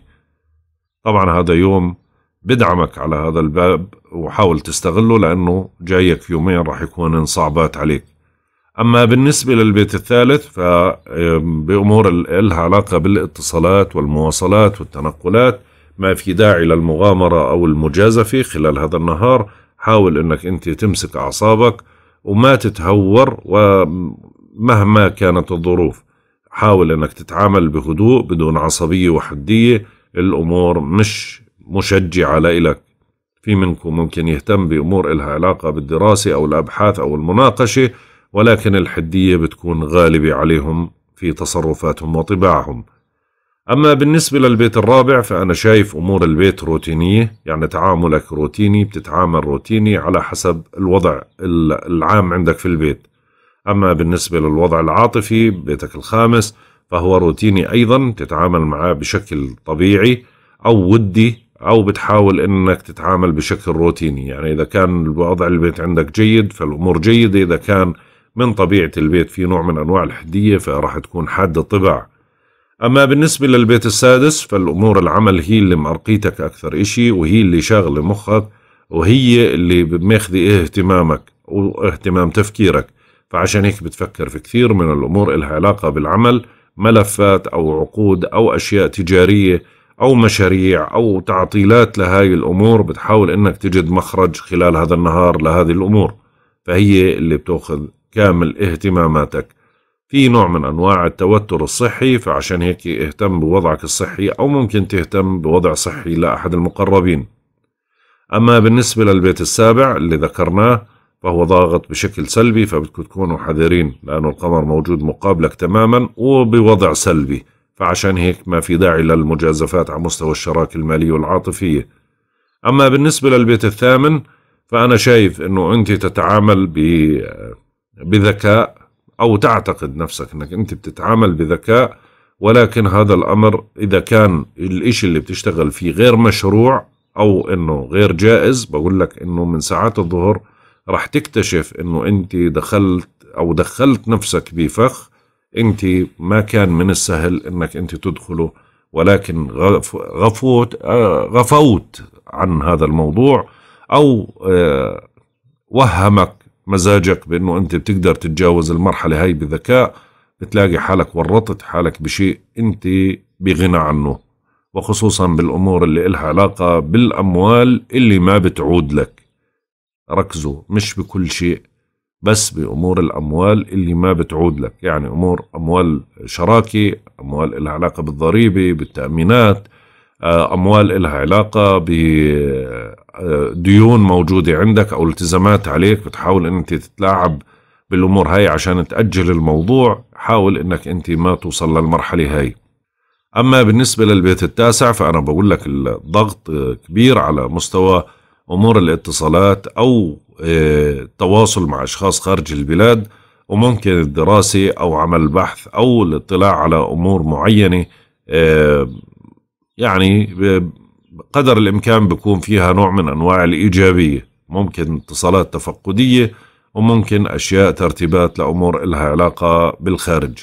Speaker 2: طبعا هذا يوم بدعمك على هذا الباب وحاول تستغله لأنه جايك يومين راح يكون صعبات عليك أما بالنسبة للبيت الثالث فبأمور لها علاقة بالاتصالات والمواصلات والتنقلات ما في داعي للمغامرة أو المجازفة خلال هذا النهار حاول أنك أنت تمسك أعصابك وما تتهور ومهما كانت الظروف حاول أنك تتعامل بهدوء بدون عصبية وحدية الأمور مش مشجعة لإلك في منكم ممكن يهتم بأمور إلها علاقة بالدراسة أو الأبحاث أو المناقشة ولكن الحدية بتكون غالبة عليهم في تصرفاتهم وطباعهم أما بالنسبة للبيت الرابع فأنا شايف أمور البيت روتينية يعني تعاملك روتيني بتتعامل روتيني على حسب الوضع العام عندك في البيت أما بالنسبة للوضع العاطفي بيتك الخامس فهو روتيني أيضا تتعامل معاه بشكل طبيعي أو ودي أو بتحاول أنك تتعامل بشكل روتيني يعني إذا كان وضع البيت عندك جيد فالأمور جيدة إذا كان من طبيعة البيت في نوع من أنواع الحدية فراح تكون حادة الطبع أما بالنسبة للبيت السادس فالأمور العمل هي اللي مأرقيتك أكثر إشي وهي اللي شاغلة مخك وهي اللي ماخذة اهتمامك واهتمام تفكيرك فعشان هيك بتفكر في كثير من الأمور إلها علاقة بالعمل ملفات أو عقود أو أشياء تجارية أو مشاريع أو تعطيلات لهاي الأمور بتحاول إنك تجد مخرج خلال هذا النهار لهذه الأمور فهي اللي بتأخذ كامل اهتماماتك في نوع من أنواع التوتر الصحي فعشان هيك اهتم بوضعك الصحي أو ممكن تهتم بوضع صحي لأحد المقربين أما بالنسبة للبيت السابع اللي ذكرناه فهو ضاغط بشكل سلبي فبدكم تكونوا حذرين لأنه القمر موجود مقابلك تماما وبوضع سلبي فعشان هيك ما في داعي للمجازفات على مستوى الشراكة المالية والعاطفية أما بالنسبة للبيت الثامن فأنا شايف أنه أنت تتعامل ب بذكاء أو تعتقد نفسك أنك أنت بتتعامل بذكاء ولكن هذا الأمر إذا كان الإشي اللي بتشتغل فيه غير مشروع أو أنه غير جائز بقول لك أنه من ساعات الظهر رح تكتشف أنه أنت دخلت أو دخلت نفسك بفخ أنت ما كان من السهل أنك أنت تدخله ولكن غفوت غفوت عن هذا الموضوع أو آه، وهمك مزاجك بأنه أنت بتقدر تتجاوز المرحلة هاي بذكاء بتلاقي حالك ورطت حالك بشيء أنت بغنى عنه وخصوصا بالأمور اللي إلها علاقة بالأموال اللي ما بتعود لك ركزوا مش بكل شيء بس بأمور الأموال اللي ما بتعود لك يعني أمور أموال شراكة أموال الها علاقة بالضريبة بالتأمينات آه، اموال لها علاقه بديون آه، موجوده عندك او التزامات عليك بتحاول انت تتلاعب بالامور هاي عشان تاجل الموضوع حاول انك انت ما توصل للمرحله هاي اما بالنسبه للبيت التاسع فانا بقول لك الضغط آه، كبير على مستوى امور الاتصالات او التواصل مع اشخاص خارج البلاد وممكن الدراسه او عمل بحث او الاطلاع على امور معينه يعني قدر الإمكان بيكون فيها نوع من أنواع الإيجابية ممكن اتصالات تفقدية وممكن أشياء ترتيبات لأمور إلها علاقة بالخارج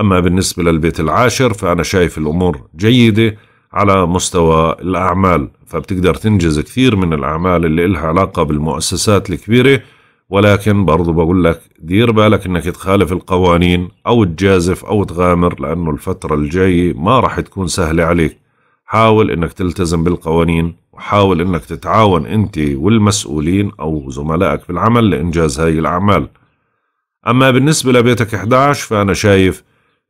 Speaker 2: أما بالنسبة للبيت العاشر فأنا شايف الأمور جيدة على مستوى الأعمال فبتقدر تنجز كثير من الأعمال اللي إلها علاقة بالمؤسسات الكبيرة ولكن برضو بقول لك دير بالك انك تخالف القوانين او تجازف او تغامر لانه الفترة الجاية ما راح تكون سهلة عليك حاول انك تلتزم بالقوانين وحاول انك تتعاون انت والمسؤولين او زملائك في العمل لانجاز هاي الاعمال اما بالنسبة لبيتك 11 فانا شايف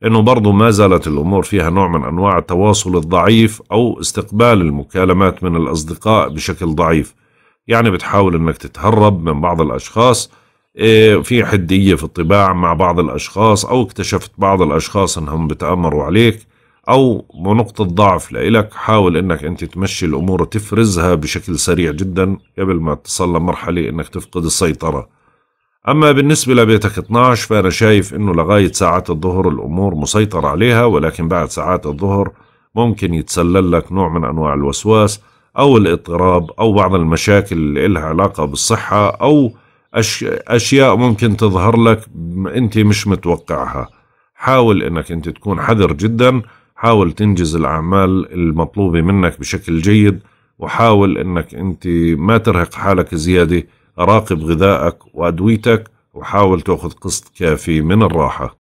Speaker 2: انه برضو ما زالت الامور فيها نوع من انواع التواصل الضعيف او استقبال المكالمات من الاصدقاء بشكل ضعيف يعني بتحاول انك تتهرب من بعض الاشخاص إيه، في حدية في الطباع مع بعض الاشخاص او اكتشفت بعض الاشخاص انهم بتآمروا عليك او نقطة ضعف لإلك حاول انك انت تمشي الامور تفرزها بشكل سريع جدا قبل ما تصل لمرحلة انك تفقد السيطرة اما بالنسبة لبيتك 12 فانا شايف انه لغاية ساعات الظهر الامور مسيطر عليها ولكن بعد ساعات الظهر ممكن يتسلل لك نوع من انواع الوسواس أو الاضطراب أو بعض المشاكل اللي لها علاقة بالصحة أو أشياء ممكن تظهر لك أنت مش متوقعها حاول أنك أنت تكون حذر جدا حاول تنجز الأعمال المطلوبة منك بشكل جيد وحاول أنك أنت ما ترهق حالك زيادة
Speaker 1: راقب غذائك وأدويتك وحاول تأخذ قسط كافي من الراحة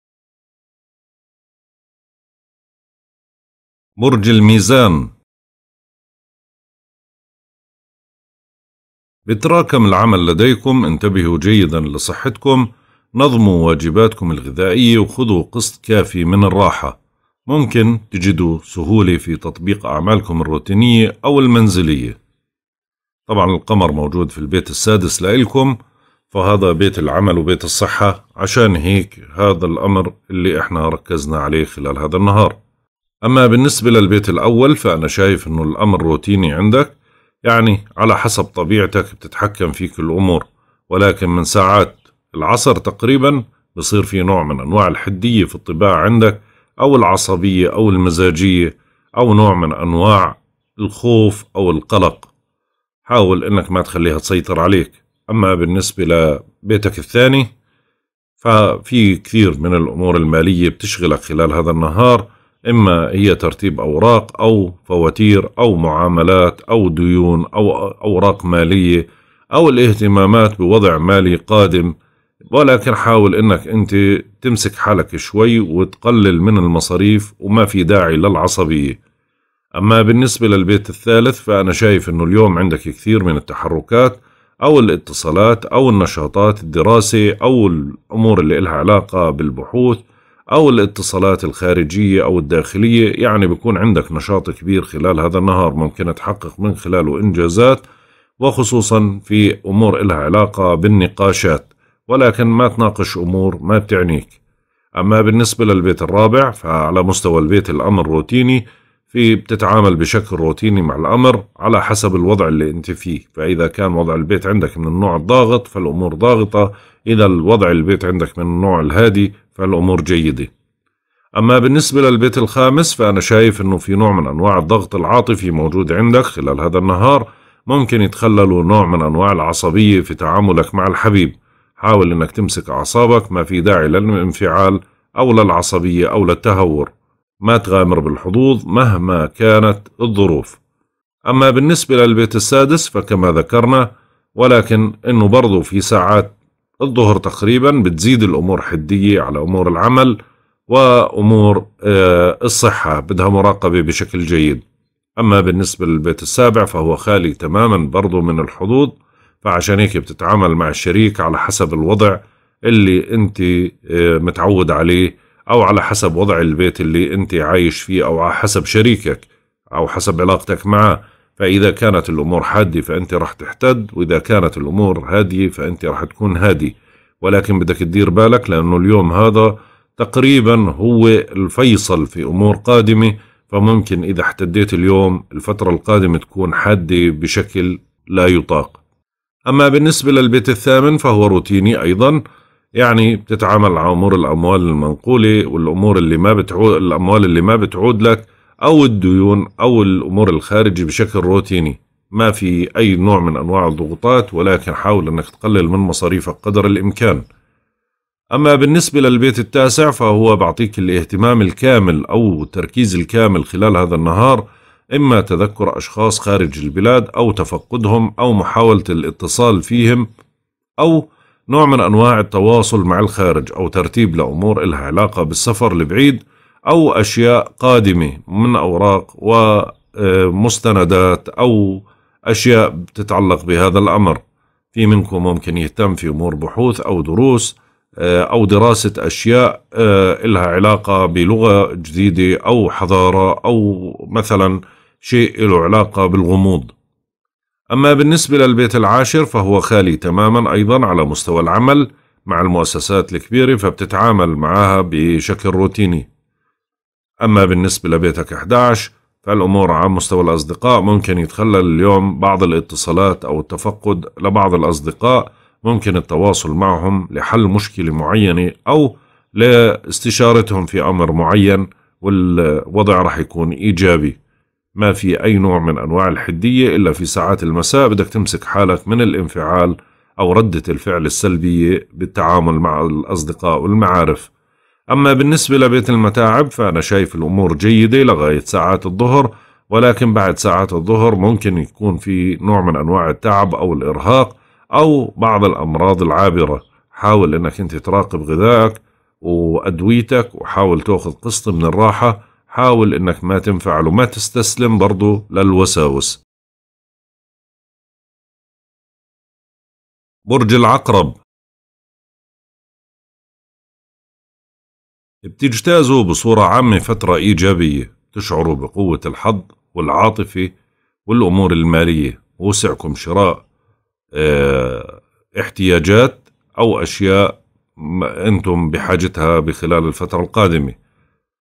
Speaker 3: برج الميزان بيتراكم العمل
Speaker 1: لديكم انتبهوا جيدا لصحتكم نظموا واجباتكم الغذائية
Speaker 2: وخذوا قسط كافي من الراحة ممكن تجدوا سهولة في تطبيق أعمالكم الروتينية أو المنزلية طبعا القمر موجود في البيت السادس لإلكم فهذا بيت العمل وبيت الصحة عشان هيك هذا الأمر اللي احنا ركزنا عليه خلال هذا النهار أما بالنسبة للبيت الأول فأنا شايف أنه الأمر روتيني عندك يعني على حسب طبيعتك بتتحكم فيك الأمور ولكن من ساعات العصر تقريبا بصير في نوع من أنواع الحدية في الطباع عندك أو العصبية أو المزاجية أو نوع من أنواع الخوف أو القلق حاول أنك ما تخليها تسيطر عليك أما بالنسبة لبيتك الثاني ففي كثير من الأمور المالية بتشغلك خلال هذا النهار إما هي ترتيب أوراق أو فواتير أو معاملات أو ديون أو أوراق مالية أو الاهتمامات بوضع مالي قادم ولكن حاول إنك أنت تمسك حالك شوي وتقلل من المصاريف وما في داعي للعصبية أما بالنسبة للبيت الثالث فأنا شايف أنه اليوم عندك كثير من التحركات أو الاتصالات أو النشاطات الدراسة أو الأمور اللي إلها علاقة بالبحوث أو الاتصالات الخارجية أو الداخلية يعني بيكون عندك نشاط كبير خلال هذا النهار ممكن تحقق من خلاله إنجازات وخصوصا في أمور إلها علاقة بالنقاشات ولكن ما تناقش أمور ما بتعنيك أما بالنسبة للبيت الرابع فعلى مستوى البيت الأمر روتيني في بتتعامل بشكل روتيني مع الأمر على حسب الوضع اللي أنت فيه فإذا كان وضع البيت عندك من النوع الضاغط فالأمور ضاغطة إذا الوضع البيت عندك من النوع الهادي فالأمور جيدة أما بالنسبة للبيت الخامس فأنا شايف أنه في نوع من أنواع الضغط العاطفي موجود عندك خلال هذا النهار ممكن يتخللوا نوع من أنواع العصبية في تعاملك مع الحبيب حاول أنك تمسك أعصابك ما في داعي للانفعال أو للعصبية أو للتهور ما تغامر بالحظوظ مهما كانت الظروف أما بالنسبة للبيت السادس فكما ذكرنا ولكن أنه برضو في ساعات الظهر تقريبا بتزيد الأمور حدية على أمور العمل وأمور آه، الصحة بدها مراقبة بشكل جيد أما بالنسبة للبيت السابع فهو خالي تماما برضو من الحظوظ فعشان هيك بتتعامل مع الشريك على حسب الوضع اللي أنت آه، متعود عليه أو على حسب وضع البيت اللي أنت عايش فيه أو على حسب شريكك أو حسب علاقتك معه فإذا كانت الأمور حادة فأنت راح تحتد وإذا كانت الأمور هادية فأنت راح تكون هادي ولكن بدك تدير بالك لأنه اليوم هذا تقريبا هو الفيصل في أمور قادمة فممكن إذا احتديت اليوم الفترة القادمة تكون حادة بشكل لا يطاق أما بالنسبة للبيت الثامن فهو روتيني أيضا يعني بتتعامل على امور الاموال المنقوله والامور اللي ما بتعود الاموال اللي ما بتعود لك او الديون او الامور الخارجي بشكل روتيني ما في اي نوع من انواع الضغوطات ولكن حاول انك تقلل من مصاريفك قدر الامكان اما بالنسبه للبيت التاسع فهو بعطيك الاهتمام الكامل او التركيز الكامل خلال هذا النهار اما تذكر اشخاص خارج البلاد او تفقدهم او محاوله الاتصال فيهم او نوع من أنواع التواصل مع الخارج أو ترتيب لأمور إلها علاقة بالسفر لبعيد أو أشياء قادمة من أوراق ومستندات آه، أو أشياء بتتعلق بهذا الأمر في منكم ممكن يهتم في أمور بحوث أو دروس آه، أو دراسة أشياء آه، إلها علاقة بلغة جديدة أو حضارة أو مثلا شيء له علاقة بالغموض أما بالنسبة للبيت العاشر فهو خالي تماما أيضا على مستوى العمل مع المؤسسات الكبيرة فبتتعامل معها بشكل روتيني أما بالنسبة لبيتك 11 فالأمور على مستوى الأصدقاء ممكن يتخلل اليوم بعض الاتصالات أو التفقد لبعض الأصدقاء ممكن التواصل معهم لحل مشكلة معينة أو لاستشارتهم في أمر معين والوضع رح يكون إيجابي ما في أي نوع من أنواع الحدية إلا في ساعات المساء بدك تمسك حالك من الانفعال أو ردة الفعل السلبية بالتعامل مع الأصدقاء والمعارف أما بالنسبة لبيت المتاعب فأنا شايف الأمور جيدة لغاية ساعات الظهر ولكن بعد ساعات الظهر ممكن يكون في نوع من أنواع التعب أو الإرهاق أو بعض الأمراض العابرة حاول أنك أنت تراقب غذائك وأدويتك
Speaker 1: وحاول تأخذ قسط من الراحة حاول انك ما تنفعل وما تستسلم برضه
Speaker 3: للوساوس برج العقرب
Speaker 1: بتجتازوا بصورة عامة فترة إيجابية تشعروا بقوة الحظ
Speaker 2: والعاطفة والأمور المالية وسعكم شراء اه احتياجات أو أشياء أنتم بحاجتها بخلال الفترة القادمة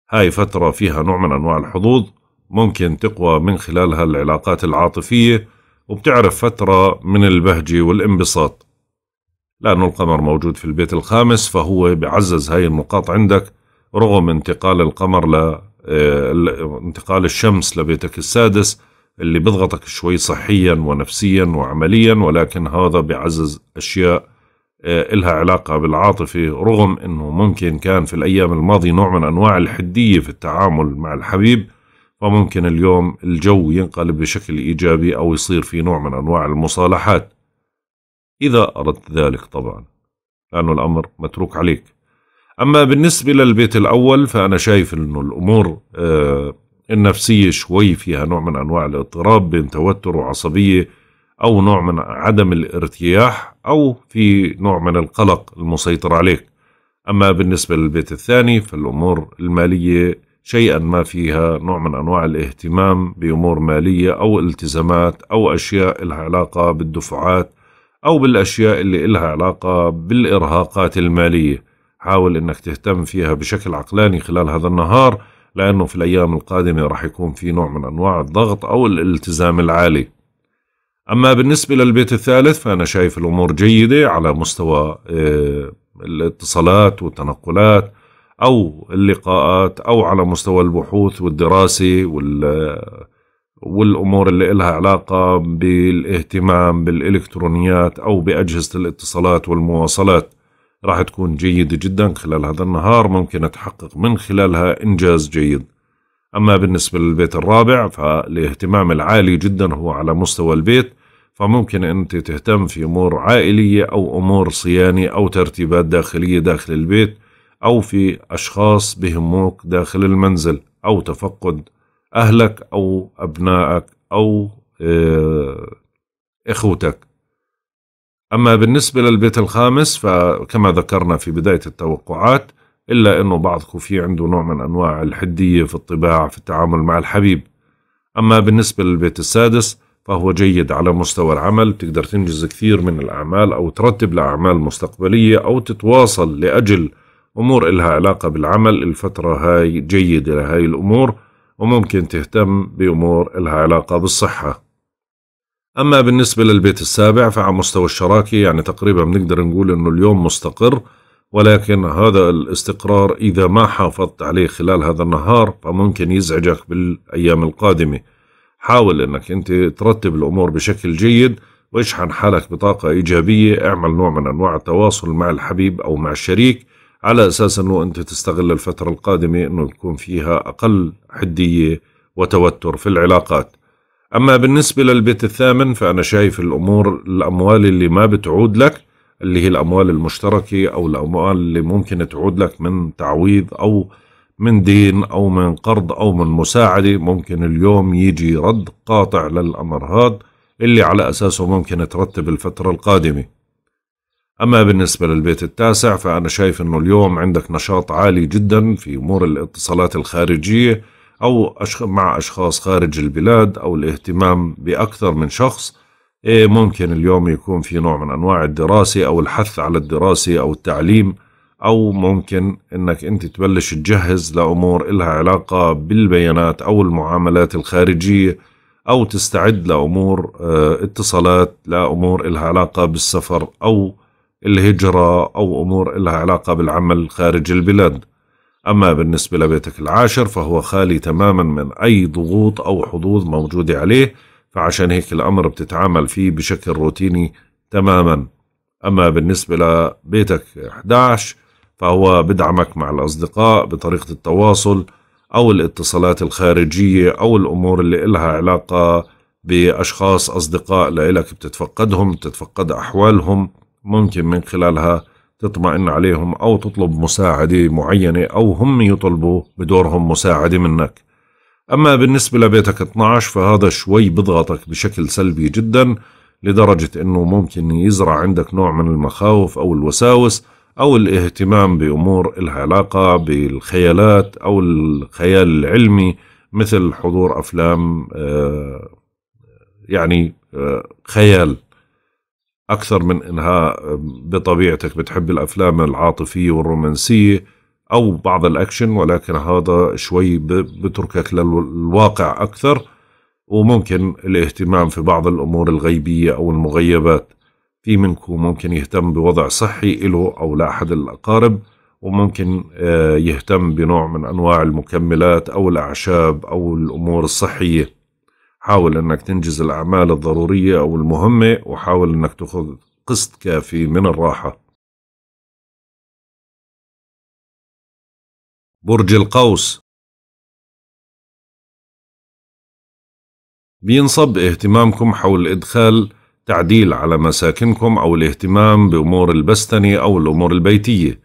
Speaker 2: هاي فترة فيها نوع من أنواع الحظوظ ممكن تقوى من خلالها العلاقات العاطفية وبتعرف فترة من البهجة والانبساط لأنه القمر موجود في البيت الخامس فهو بعزز هاي النقاط عندك رغم انتقال القمر آه، ل انتقال الشمس لبيتك السادس اللي بضغطك شوي صحيا ونفسيا وعمليا ولكن هذا بعزز أشياء آه، إلها علاقة بالعاطفة رغم أنه ممكن كان في الأيام الماضية نوع من أنواع الحدية في التعامل مع الحبيب فممكن اليوم الجو ينقلب بشكل إيجابي أو يصير في نوع من أنواع المصالحات إذا أردت ذلك طبعا لأنه الأمر متروك عليك أما بالنسبة للبيت الأول فأنا شايف أنه الأمور آه، النفسية شوي فيها نوع من أنواع الاضطراب بين توتر وعصبية أو نوع من عدم الارتياح أو في نوع من القلق المسيطر عليك أما بالنسبة للبيت الثاني فالأمور المالية شيئا ما فيها نوع من أنواع الاهتمام بأمور مالية أو التزامات أو أشياء لها علاقة بالدفعات أو بالأشياء اللي لها علاقة بالإرهاقات المالية حاول أنك تهتم فيها بشكل عقلاني خلال هذا النهار لأنه في الأيام القادمة راح يكون في نوع من أنواع الضغط أو الالتزام العالي أما بالنسبة للبيت الثالث فأنا شايف الأمور جيدة على مستوى آه، الاتصالات والتنقلات أو اللقاءات أو على مستوى البحوث والدراسة وال والأمور اللي إلها علاقة بالاهتمام بالإلكترونيات أو بأجهزة الاتصالات والمواصلات راح تكون جيدة جدا خلال هذا النهار ممكن تحقق من خلالها إنجاز جيد أما بالنسبة للبيت الرابع فالاهتمام العالي جدا هو على مستوى البيت فممكن أنت تهتم في أمور عائلية أو أمور صيانة أو ترتيبات داخلية داخل البيت أو في أشخاص بهموك داخل المنزل أو تفقد أهلك أو أبنائك أو آه، إخوتك أما بالنسبة للبيت الخامس فكما ذكرنا في بداية التوقعات إلا أنه بعضكم في عنده نوع من أنواع الحدية في الطباع في التعامل مع الحبيب أما بالنسبة للبيت السادس فهو جيد على مستوى العمل بتقدر تنجز كثير من الأعمال أو ترتب لأعمال مستقبلية أو تتواصل لأجل أمور إلها علاقة بالعمل الفترة هاي جيدة لهاي الأمور وممكن تهتم بأمور إلها علاقة بالصحة أما بالنسبة للبيت السابع فعلى مستوى الشراكة يعني تقريبا بنقدر نقول أنه اليوم مستقر ولكن هذا الاستقرار إذا ما حافظت عليه خلال هذا النهار فممكن يزعجك بالأيام القادمة حاول أنك أنت ترتب الأمور بشكل جيد واشحن حالك بطاقة إيجابية اعمل نوع من أنواع التواصل مع الحبيب أو مع الشريك على أساس أنه أنت تستغل الفترة القادمة أنه تكون فيها أقل حدية وتوتر في العلاقات أما بالنسبة للبيت الثامن فأنا شايف الأمور الأموال اللي ما بتعود لك اللي هي الأموال المشتركة أو الأموال اللي ممكن تعود لك من تعويض أو من دين أو من قرض أو من مساعدة ممكن اليوم يجي رد قاطع للأمر هذا اللي على أساسه ممكن ترتب الفترة القادمة أما بالنسبة للبيت التاسع فأنا شايف أنه اليوم عندك نشاط عالي جدا في أمور الاتصالات الخارجية أو مع أشخاص خارج البلاد أو الاهتمام بأكثر من شخص إيه، ممكن اليوم يكون في نوع من انواع الدراسه او الحث على الدراسه او التعليم او ممكن انك انت تبلش تجهز لامور إلها علاقه بالبيانات او المعاملات الخارجيه او تستعد لامور آه، اتصالات لامور إلها علاقه بالسفر او الهجره او امور إلها علاقه بالعمل خارج البلاد. أما بالنسبة لبيتك العاشر فهو خالي تماما من أي ضغوط أو حظوظ موجودة عليه فعشان هيك الأمر بتتعامل فيه بشكل روتيني تماما أما بالنسبة لبيتك 11 فهو بدعمك مع الأصدقاء بطريقة التواصل أو الاتصالات الخارجية أو الأمور اللي إلها علاقة بأشخاص أصدقاء لإلك بتتفقدهم بتتفقد أحوالهم ممكن من خلالها تطمئن عليهم أو تطلب مساعدة معينة أو هم يطلبوا بدورهم مساعدة منك أما بالنسبة لبيتك 12 فهذا شوي بضغطك بشكل سلبي جدا لدرجة أنه ممكن يزرع عندك نوع من المخاوف أو الوساوس أو الاهتمام بأمور لها علاقة بالخيالات أو الخيال العلمي مثل حضور أفلام آه، يعني آه، خيال أكثر من أنها آه، بطبيعتك بتحب الأفلام العاطفية والرومانسية أو بعض الأكشن ولكن هذا شوي بتركك للواقع أكثر وممكن الاهتمام في بعض الأمور الغيبية أو المغيبات في منكم ممكن يهتم بوضع صحي إله أو لأحد الأقارب وممكن آه، يهتم بنوع من أنواع المكملات أو الأعشاب أو الأمور الصحية
Speaker 1: حاول أنك تنجز الأعمال الضرورية أو المهمة وحاول أنك تأخذ قسط كافي
Speaker 3: من الراحة برج القوس
Speaker 1: بينصب اهتمامكم حول إدخال تعديل على مساكنكم أو الاهتمام
Speaker 2: بأمور البستنة أو الأمور البيتية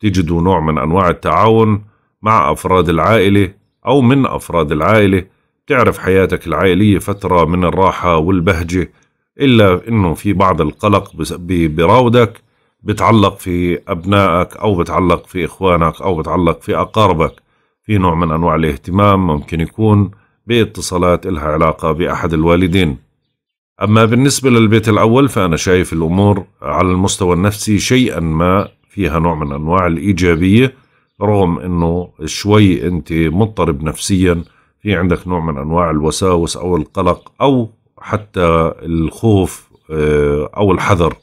Speaker 2: تجدوا نوع من أنواع التعاون مع أفراد العائلة أو من أفراد العائلة تعرف حياتك العائلية فترة من الراحة والبهجة إلا أنه في بعض القلق براودك بتعلق في أبنائك أو بتعلق في إخوانك أو بتعلق في أقاربك في نوع من أنواع الاهتمام ممكن يكون باتصالات إلها علاقة بأحد الوالدين أما بالنسبة للبيت الأول فأنا شايف الأمور على المستوى النفسي شيئا ما فيها نوع من أنواع الإيجابية رغم أنه شوي أنت مضطرب نفسيا في عندك نوع من أنواع الوساوس أو القلق أو حتى الخوف آه، أو الحذر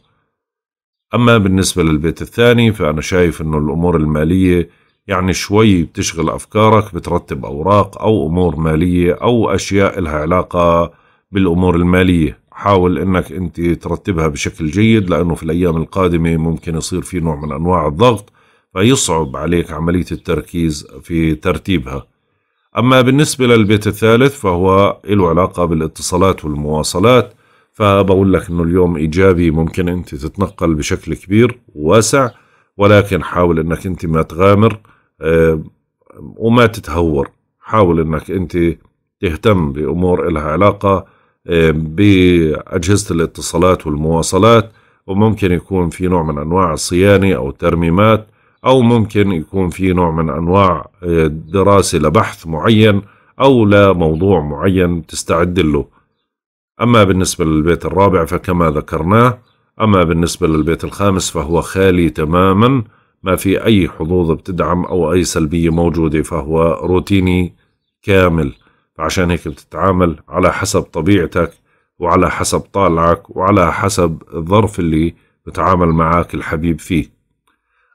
Speaker 2: أما بالنسبة للبيت الثاني فأنا شايف أنه الأمور المالية يعني شوي بتشغل أفكارك بترتب أوراق أو أمور مالية أو أشياء لها علاقة بالأمور المالية حاول أنك أنت ترتبها بشكل جيد لأنه في الأيام القادمة ممكن يصير في نوع من أنواع الضغط فيصعب عليك عملية التركيز في ترتيبها أما بالنسبة للبيت الثالث فهو له علاقة بالاتصالات والمواصلات فبقول لك انه اليوم ايجابي ممكن انت تتنقل بشكل كبير وواسع ولكن حاول انك انت ما تغامر آه، وما تتهور حاول انك انت تهتم بامور لها علاقه آه، باجهزه الاتصالات والمواصلات وممكن يكون في نوع من انواع الصيانه او الترميمات او ممكن يكون في نوع من انواع آه، دراسه لبحث معين او لموضوع معين تستعد له أما بالنسبة للبيت الرابع فكما ذكرناه أما بالنسبة للبيت الخامس فهو خالي تماما ما في أي حظوظ بتدعم أو أي سلبية موجودة فهو روتيني كامل فعشان هيك بتتعامل على حسب طبيعتك وعلى حسب طالعك وعلى حسب الظرف اللي بتعامل معك الحبيب فيه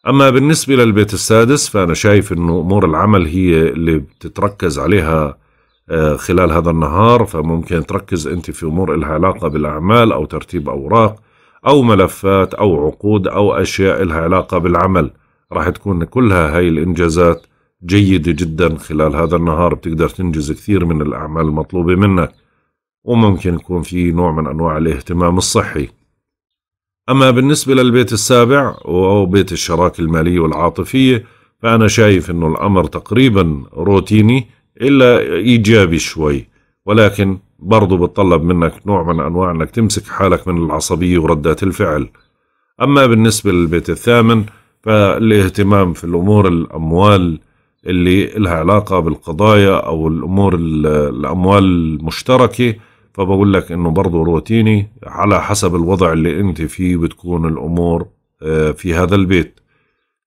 Speaker 2: أما بالنسبة للبيت السادس فأنا شايف أنه أمور العمل هي اللي بتتركز عليها آه، خلال هذا النهار فممكن تركز أنت في أمور إلها علاقة بالأعمال أو ترتيب أوراق أو ملفات أو عقود أو أشياء إلها علاقة بالعمل راح تكون كلها هاي الإنجازات جيدة جدا خلال هذا النهار بتقدر تنجز كثير من الأعمال المطلوبة منك وممكن يكون في نوع من أنواع الاهتمام الصحي أما بالنسبة للبيت السابع وهو بيت الشراكة المالية والعاطفية فأنا شايف أنه الأمر تقريبا روتيني الا ايجابي شوي ولكن برضو بتطلب منك نوع من انواع انك تمسك حالك من العصبيه وردات الفعل اما بالنسبه للبيت الثامن فالاهتمام في الامور الاموال اللي لها علاقه بالقضايا او الامور الاموال المشتركه فبقول لك انه برضه روتيني على حسب الوضع اللي انت فيه بتكون الامور آه، في هذا البيت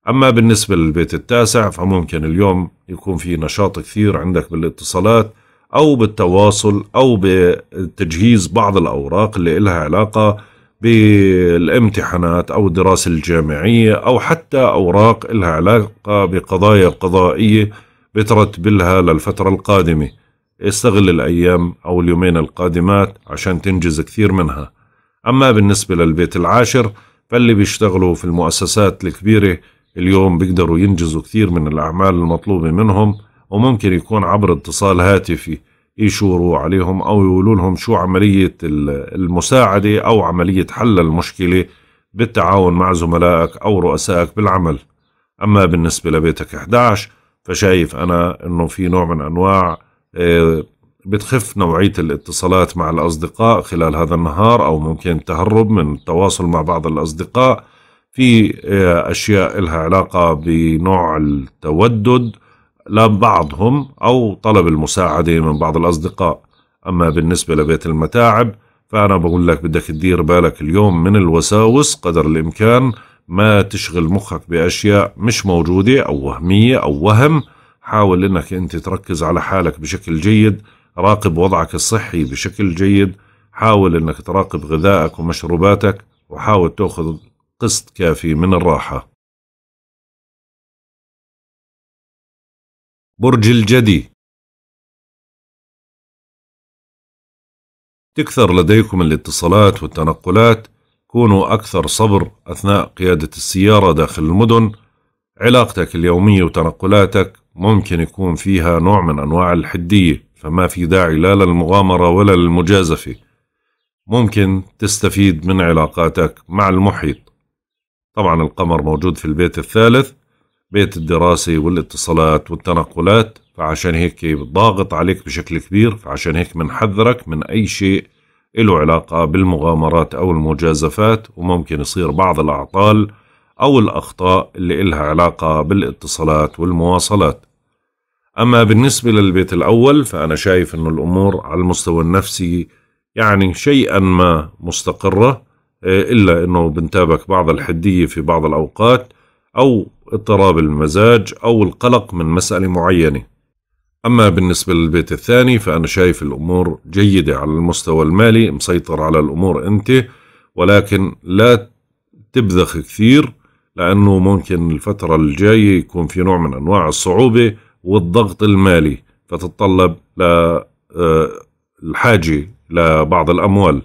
Speaker 2: أما بالنسبة للبيت التاسع فممكن اليوم يكون في نشاط كثير عندك بالاتصالات أو بالتواصل أو بتجهيز بعض الأوراق اللي إلها علاقة بالامتحانات أو الدراسة الجامعية أو حتى أوراق إلها علاقة بقضايا قضائية بترتبلها للفترة القادمة استغل الأيام أو اليومين القادمات عشان تنجز كثير منها أما بالنسبة للبيت العاشر فاللي بيشتغلوا في المؤسسات الكبيرة اليوم بيقدروا ينجزوا كثير من الأعمال المطلوبة منهم وممكن يكون عبر اتصال هاتفي يشوروا عليهم أو يقولوا لهم شو عملية المساعدة أو عملية حل المشكلة بالتعاون مع زملائك أو رؤسائك بالعمل أما بالنسبة لبيتك 11 فشايف أنا أنه في نوع من أنواع آه، بتخف نوعية الاتصالات مع الأصدقاء خلال هذا النهار أو ممكن تهرب من التواصل مع بعض الأصدقاء في آه، أشياء لها علاقة بنوع التودد لبعضهم أو طلب المساعدة من بعض الأصدقاء أما بالنسبة لبيت المتاعب فأنا بقول لك بدك تدير بالك اليوم من الوساوس قدر الإمكان ما تشغل مخك بأشياء مش موجودة أو وهمية أو وهم حاول أنك أنت تركز على حالك بشكل جيد راقب وضعك الصحي
Speaker 1: بشكل جيد حاول أنك تراقب غذائك ومشروباتك وحاول تأخذ
Speaker 3: قسط كافي من الراحة برج الجدي
Speaker 1: تكثر لديكم الاتصالات والتنقلات كونوا أكثر صبر
Speaker 2: أثناء قيادة السيارة داخل المدن علاقتك اليومية وتنقلاتك ممكن يكون فيها نوع من أنواع الحدية فما في داعي لا للمغامرة ولا للمجازفة ممكن تستفيد من علاقاتك مع المحيط طبعا القمر موجود في البيت الثالث بيت الدراسة والاتصالات والتنقلات فعشان هيك ضاغط عليك بشكل كبير فعشان هيك بنحذرك من أي شيء له علاقة بالمغامرات أو المجازفات وممكن يصير بعض الأعطال أو الأخطاء اللي إلها علاقة بالاتصالات والمواصلات أما بالنسبة للبيت الأول فأنا شايف أنه الأمور على المستوى النفسي يعني شيئا ما مستقرة آه، إلا أنه بنتابك بعض الحدية في بعض الأوقات أو اضطراب المزاج أو القلق من مسألة معينة أما بالنسبة للبيت الثاني فأنا شايف الأمور جيدة على المستوى المالي مسيطر على الأمور أنت ولكن لا تبذخ كثير لأنه ممكن الفترة الجاية يكون في نوع من أنواع الصعوبة والضغط المالي فتتطلب للحاجة آه، الحاجة لبعض الأموال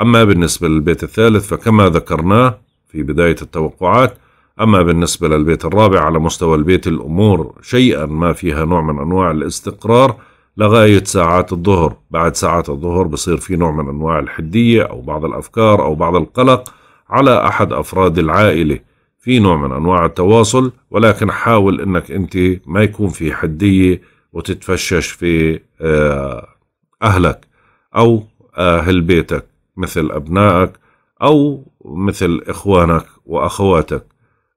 Speaker 2: أما بالنسبة للبيت الثالث فكما ذكرناه في بداية التوقعات أما بالنسبة للبيت الرابع على مستوى البيت الأمور شيئا ما فيها نوع من أنواع الاستقرار لغاية ساعات الظهر بعد ساعات الظهر بصير في نوع من أنواع الحدية أو بعض الأفكار أو بعض القلق على أحد أفراد العائلة في نوع من أنواع التواصل ولكن حاول أنك أنت ما يكون في حدية وتتفشش في آه، أهلك أو آه، أهل بيتك مثل أبنائك أو مثل إخوانك وأخواتك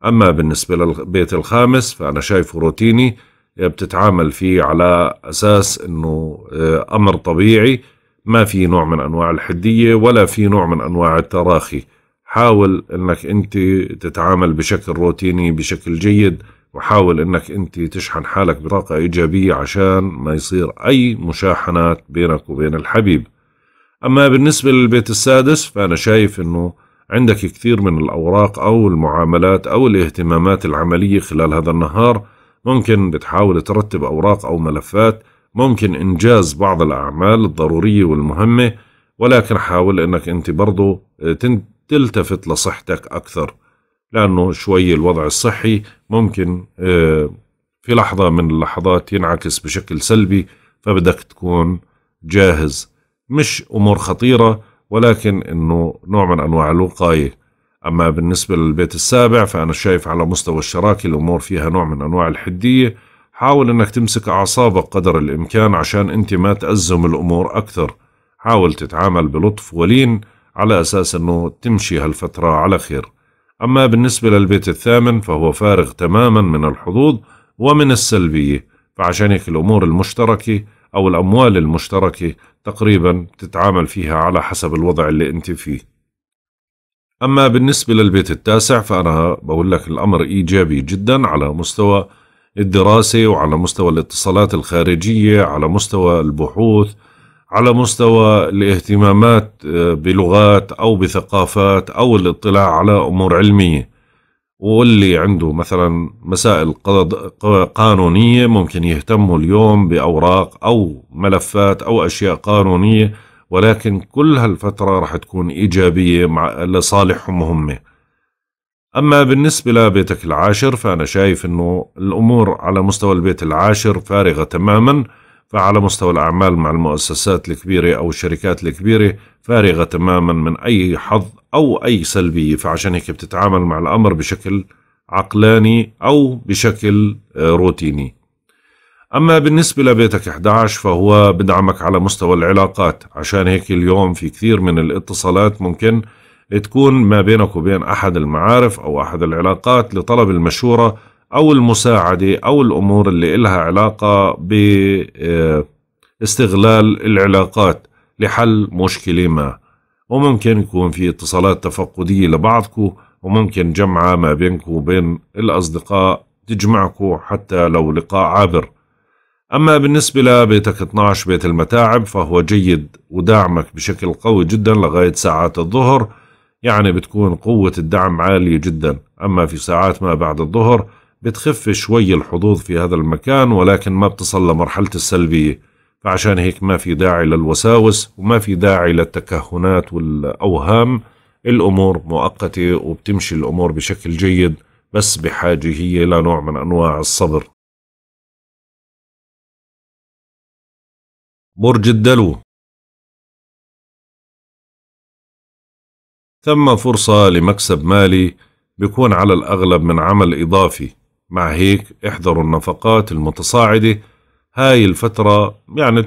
Speaker 2: أما بالنسبة للبيت الخامس فأنا شايفه روتيني بتتعامل فيه على أساس أنه آه، أمر طبيعي ما في نوع من أنواع الحدية ولا في نوع من أنواع التراخي حاول أنك أنت تتعامل بشكل روتيني بشكل جيد وحاول أنك أنت تشحن حالك بطاقة إيجابية عشان ما يصير أي مشاحنات بينك وبين الحبيب أما بالنسبة للبيت السادس فأنا شايف أنه عندك كثير من الأوراق أو المعاملات أو الاهتمامات العملية خلال هذا النهار ممكن بتحاول ترتب أوراق أو ملفات ممكن إنجاز بعض الأعمال الضرورية والمهمة ولكن حاول أنك أنت برضو آه، تلتفت لصحتك أكثر لأنه شوي الوضع الصحي ممكن آه، في لحظة من اللحظات ينعكس بشكل سلبي فبدك تكون جاهز مش أمور خطيرة ولكن أنه نوع من أنواع الوقاية أما بالنسبة للبيت السابع فأنا شايف على مستوى الشراكة الأمور فيها نوع من أنواع الحدية حاول أنك تمسك أعصابك قدر الإمكان عشان أنت ما تأزم الأمور أكثر حاول تتعامل بلطف ولين على أساس أنه تمشي هالفترة على خير أما بالنسبة للبيت الثامن فهو فارغ تماما من الحظوظ ومن السلبية فعشان هيك الأمور المشتركة أو الأموال المشتركة تقريبا تتعامل فيها على حسب الوضع اللي أنت فيه أما بالنسبة للبيت التاسع فأنا بقول لك الأمر إيجابي جدا على مستوى الدراسة وعلى مستوى الاتصالات الخارجية على مستوى البحوث على مستوى الاهتمامات آه، بلغات أو بثقافات أو الاطلاع على أمور علمية واللي عنده مثلا مسائل قانونية ممكن يهتموا اليوم بأوراق أو ملفات أو أشياء قانونية ولكن كل هالفترة رح تكون إيجابية مع لصالحهم هم أما بالنسبة لبيتك العاشر فأنا شايف أنه الأمور على مستوى البيت العاشر فارغة تماماً فعلى مستوى الأعمال مع المؤسسات الكبيرة أو الشركات الكبيرة فارغة تماما من أي حظ أو أي سلبية فعشان هيك بتتعامل مع الأمر بشكل عقلاني أو بشكل آه، روتيني أما بالنسبة لبيتك 11 فهو بدعمك على مستوى العلاقات عشان هيك اليوم في كثير من الاتصالات ممكن تكون ما بينك وبين أحد المعارف أو أحد العلاقات لطلب المشورة أو المساعدة أو الأمور اللي إلها علاقة باستغلال العلاقات لحل مشكلة ما وممكن يكون في اتصالات تفقدية لبعضكم وممكن جمعة ما بينكم وبين الأصدقاء تجمعكم حتى لو لقاء عابر أما بالنسبة لبيتك 12 بيت المتاعب فهو جيد ودعمك بشكل قوي جدا لغاية ساعات الظهر يعني بتكون قوة الدعم عالية جدا أما في ساعات ما بعد الظهر بتخف شوي الحظوظ في هذا المكان ولكن ما بتصل لمرحلة السلبية فعشان هيك ما في داعي للوساوس وما في داعي للتكهنات والأوهام الأمور مؤقتة وبتمشي
Speaker 3: الأمور بشكل جيد بس بحاجة هي لنوع من أنواع الصبر برج الدلو ثم فرصة لمكسب مالي
Speaker 1: بيكون على الأغلب من عمل إضافي مع هيك احذروا النفقات
Speaker 2: المتصاعدة هاي الفترة يعني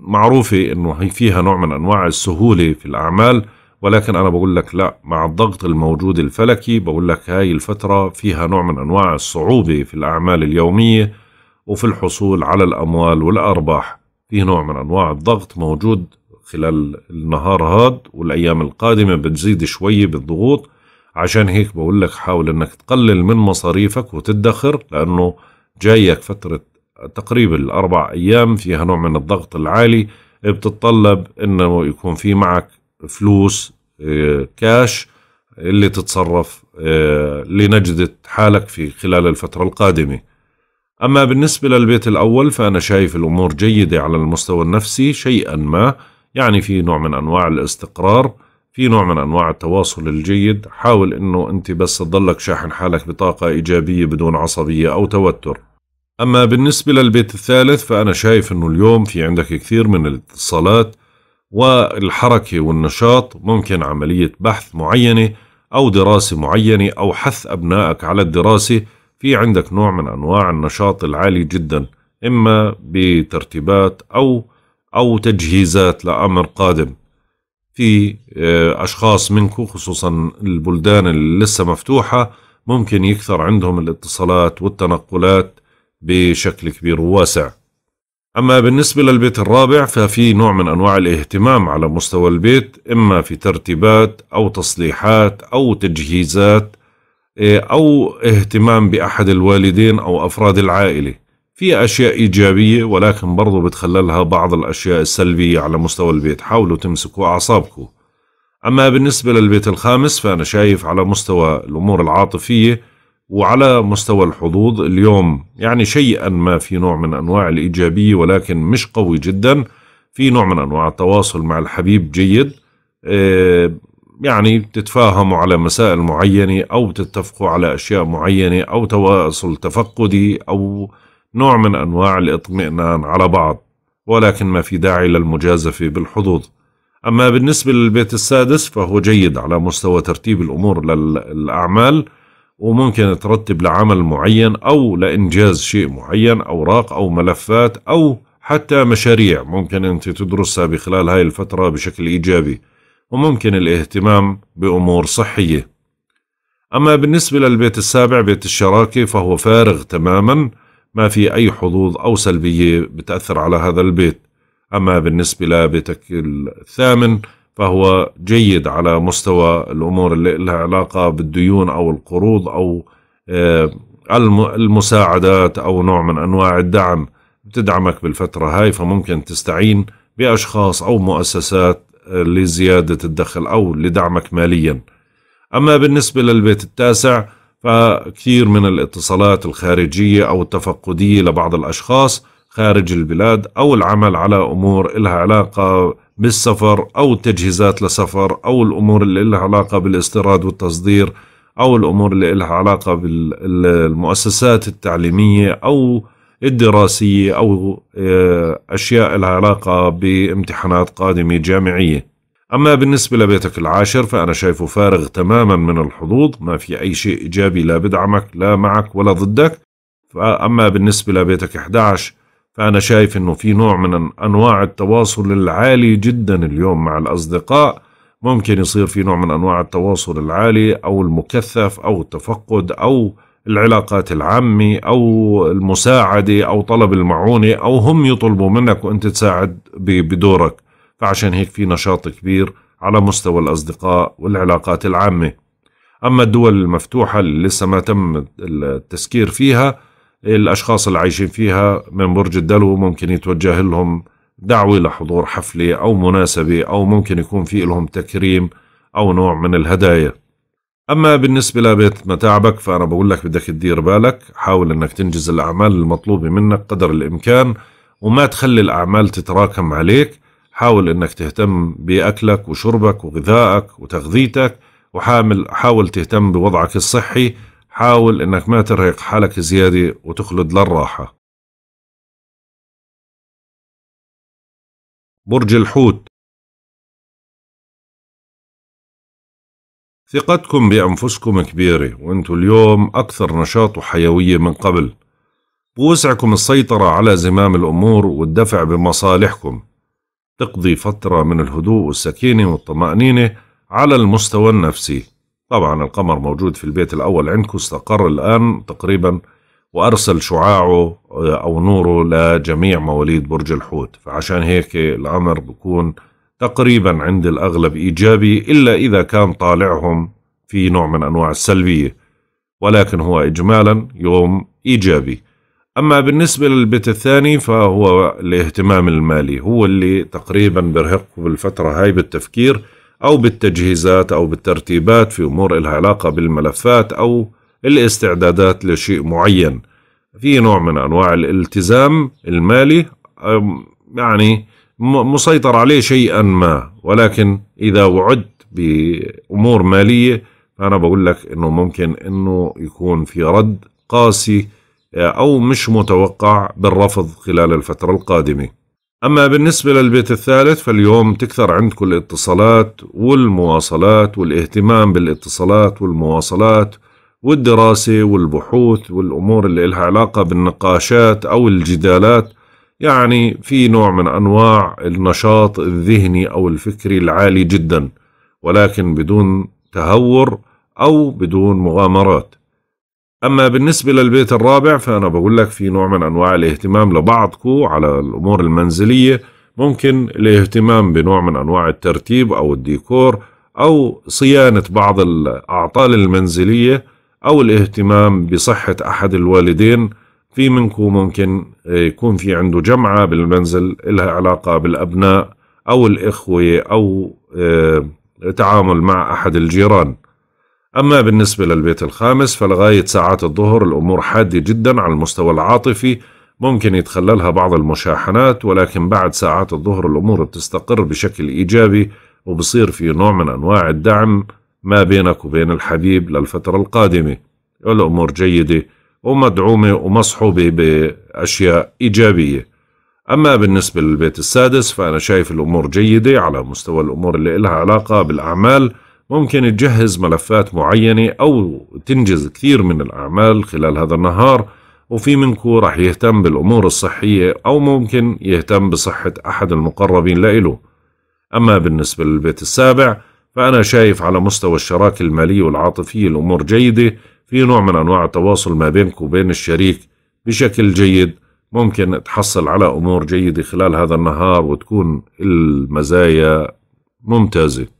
Speaker 2: معروفة انه فيها نوع من انواع السهولة في الاعمال ولكن انا بقول لك لا مع الضغط الموجود الفلكي بقول لك هاي الفترة فيها نوع من انواع الصعوبة في الاعمال اليومية وفي الحصول على الاموال والارباح في نوع من انواع الضغط موجود خلال النهار هاد والايام القادمة بتزيد شوي بالضغوط عشان هيك بقول لك حاول انك تقلل من مصاريفك وتدخر لانه جايك فتره تقريبا الاربع ايام فيها نوع من الضغط العالي بتتطلب انه يكون في معك فلوس كاش آه، اللي تتصرف آه، لنجدة حالك في خلال الفترة القادمة أما بالنسبة للبيت الأول فأنا شايف الأمور جيدة على المستوى النفسي شيئا ما يعني في نوع من أنواع الاستقرار في نوع من انواع التواصل الجيد حاول انه انت بس تضلك شاحن حالك بطاقه ايجابيه بدون عصبيه او توتر اما بالنسبه للبيت الثالث فانا شايف انه اليوم في عندك كثير من الاتصالات والحركه والنشاط ممكن عمليه بحث معينه او دراسه معينه او حث ابنائك على الدراسه في عندك نوع من انواع النشاط العالي جدا اما بترتيبات او او تجهيزات لامر قادم في آه، أشخاص منكم خصوصا البلدان اللي لسه مفتوحة ممكن يكثر عندهم الاتصالات والتنقلات بشكل كبير وواسع أما بالنسبة للبيت الرابع ففي نوع من أنواع الاهتمام على مستوى البيت إما في ترتيبات أو تصليحات أو تجهيزات آه، أو اهتمام بأحد الوالدين أو أفراد العائلة في أشياء إيجابية ولكن برضو بتخللها بعض الأشياء السلبية على مستوى البيت حاولوا تمسكوا أعصابكم أما بالنسبة للبيت الخامس فأنا شايف على مستوى الأمور العاطفية وعلى مستوى الحظوظ اليوم يعني شيئا ما في نوع من أنواع الإيجابية ولكن مش قوي جدا في نوع من أنواع التواصل مع الحبيب جيد آه، يعني بتتفاهموا على مسائل معينة أو بتتفقوا على أشياء معينة أو تواصل تفقدي أو نوع من أنواع الإطمئنان على بعض ولكن ما في داعي للمجازفة بالحظوظ أما بالنسبة للبيت السادس فهو جيد على مستوى ترتيب الأمور للأعمال وممكن ترتب لعمل معين أو لإنجاز شيء معين أوراق أو ملفات أو حتى مشاريع ممكن أنت تدرسها بخلال هاي الفترة بشكل إيجابي وممكن الاهتمام بأمور صحية أما بالنسبة للبيت السابع بيت الشراكة فهو فارغ تماماً ما في أي حظوظ أو سلبية بتأثر على هذا البيت أما بالنسبة لبيتك الثامن فهو جيد على مستوى الأمور اللي لها علاقة بالديون أو القروض أو آه، المساعدات أو نوع من أنواع الدعم بتدعمك بالفترة هاي فممكن تستعين بأشخاص أو مؤسسات آه، لزيادة الدخل أو لدعمك ماليا أما بالنسبة للبيت التاسع فكثير من الاتصالات الخارجية أو التفقدية لبعض الأشخاص خارج البلاد أو العمل على أمور إلها علاقة بالسفر أو التجهيزات لسفر أو الأمور اللي إلها علاقة بالاستيراد والتصدير أو الأمور اللي إلها علاقة بالمؤسسات التعليمية أو الدراسية أو آه، أشياء إلها علاقة بامتحانات قادمة جامعية أما بالنسبة لبيتك العاشر فأنا شايفه فارغ تماما من الحظوظ ما في أي شيء إيجابي لا بدعمك لا معك ولا ضدك أما بالنسبة لبيتك 11 فأنا شايف أنه في نوع من أنواع التواصل العالي جدا اليوم مع الأصدقاء ممكن يصير في نوع من أنواع التواصل العالي أو المكثف أو التفقد أو العلاقات العامة أو المساعدة أو طلب المعونة أو هم يطلبوا منك وأنت تساعد بدورك فعشان هيك في نشاط كبير على مستوى الأصدقاء والعلاقات العامة أما الدول المفتوحة اللي لسه ما تم التسكير فيها الأشخاص اللي عايشين فيها من برج الدلو ممكن يتوجه لهم دعوة لحضور حفلة أو مناسبة أو ممكن يكون في لهم تكريم أو نوع من الهدايا أما بالنسبة لبيت متاعبك فأنا بقول لك بدك تدير بالك حاول أنك تنجز الأعمال المطلوبة منك قدر الإمكان وما تخلي الأعمال تتراكم عليك حاول انك تهتم باكلك وشربك وغذائك وتغذيتك وحامل حاول تهتم
Speaker 1: بوضعك الصحي حاول انك ما ترهق حالك زياده وتخلد للراحه
Speaker 3: برج الحوت ثقتكم
Speaker 1: بأنفسكم كبيرة وانتو اليوم أكثر نشاط وحيوية من قبل
Speaker 2: بوسعكم السيطرة على زمام الأمور والدفع بمصالحكم تقضي فترة من الهدوء والسكينة والطمأنينة على المستوى النفسي طبعا القمر موجود في البيت الأول عندكم استقر الآن تقريبا وأرسل شعاعه آه، أو نوره لجميع مواليد برج الحوت فعشان هيك الأمر بكون تقريبا عند الأغلب إيجابي إلا إذا كان طالعهم في نوع من أنواع السلبية ولكن هو إجمالا يوم إيجابي أما بالنسبة للبيت الثاني فهو الاهتمام المالي هو اللي تقريبا برهق بالفترة هاي بالتفكير أو بالتجهيزات أو بالترتيبات في أمور إلها علاقة بالملفات أو الاستعدادات لشيء معين في نوع من أنواع الالتزام المالي يعني مسيطر عليه شيئا ما ولكن إذا وعدت بأمور مالية فأنا بقول لك أنه ممكن أنه يكون في رد قاسي أو مش متوقع بالرفض خلال الفترة القادمة أما بالنسبة للبيت الثالث فاليوم تكثر عندكم الاتصالات والمواصلات والاهتمام بالاتصالات والمواصلات والدراسة والبحوث والأمور اللي لها علاقة بالنقاشات أو الجدالات يعني في نوع من أنواع النشاط الذهني أو الفكري العالي جدا ولكن بدون تهور أو بدون مغامرات أما بالنسبة للبيت الرابع فأنا بقول لك في نوع من أنواع الاهتمام لبعضكم على الأمور المنزلية ممكن الاهتمام بنوع من أنواع الترتيب أو الديكور أو صيانة بعض الأعطال المنزلية أو الاهتمام بصحة أحد الوالدين في منكم ممكن يكون في عنده جمعة بالمنزل لها علاقة بالأبناء أو الإخوة أو آه، تعامل مع أحد الجيران أما بالنسبة للبيت الخامس فلغاية ساعات الظهر الأمور حادة جدا على المستوى العاطفي ممكن يتخللها بعض المشاحنات ولكن بعد ساعات الظهر الأمور بتستقر بشكل إيجابي وبصير في نوع من أنواع الدعم ما بينك وبين الحبيب للفترة القادمة الأمور جيدة ومدعومة ومصحوبة بأشياء إيجابية أما بالنسبة للبيت السادس فأنا شايف الأمور جيدة على مستوى الأمور اللي إلها علاقة بالأعمال ممكن تجهز ملفات معينة أو تنجز كثير من الأعمال خلال هذا النهار وفي منكم راح يهتم بالأمور الصحية أو ممكن يهتم بصحة أحد المقربين لإله أما بالنسبة للبيت السابع فأنا شايف على مستوى الشراكة المالية والعاطفية الأمور جيدة في نوع من أنواع التواصل ما بينك وبين الشريك بشكل جيد ممكن تحصل على أمور جيدة خلال هذا النهار وتكون المزايا ممتازة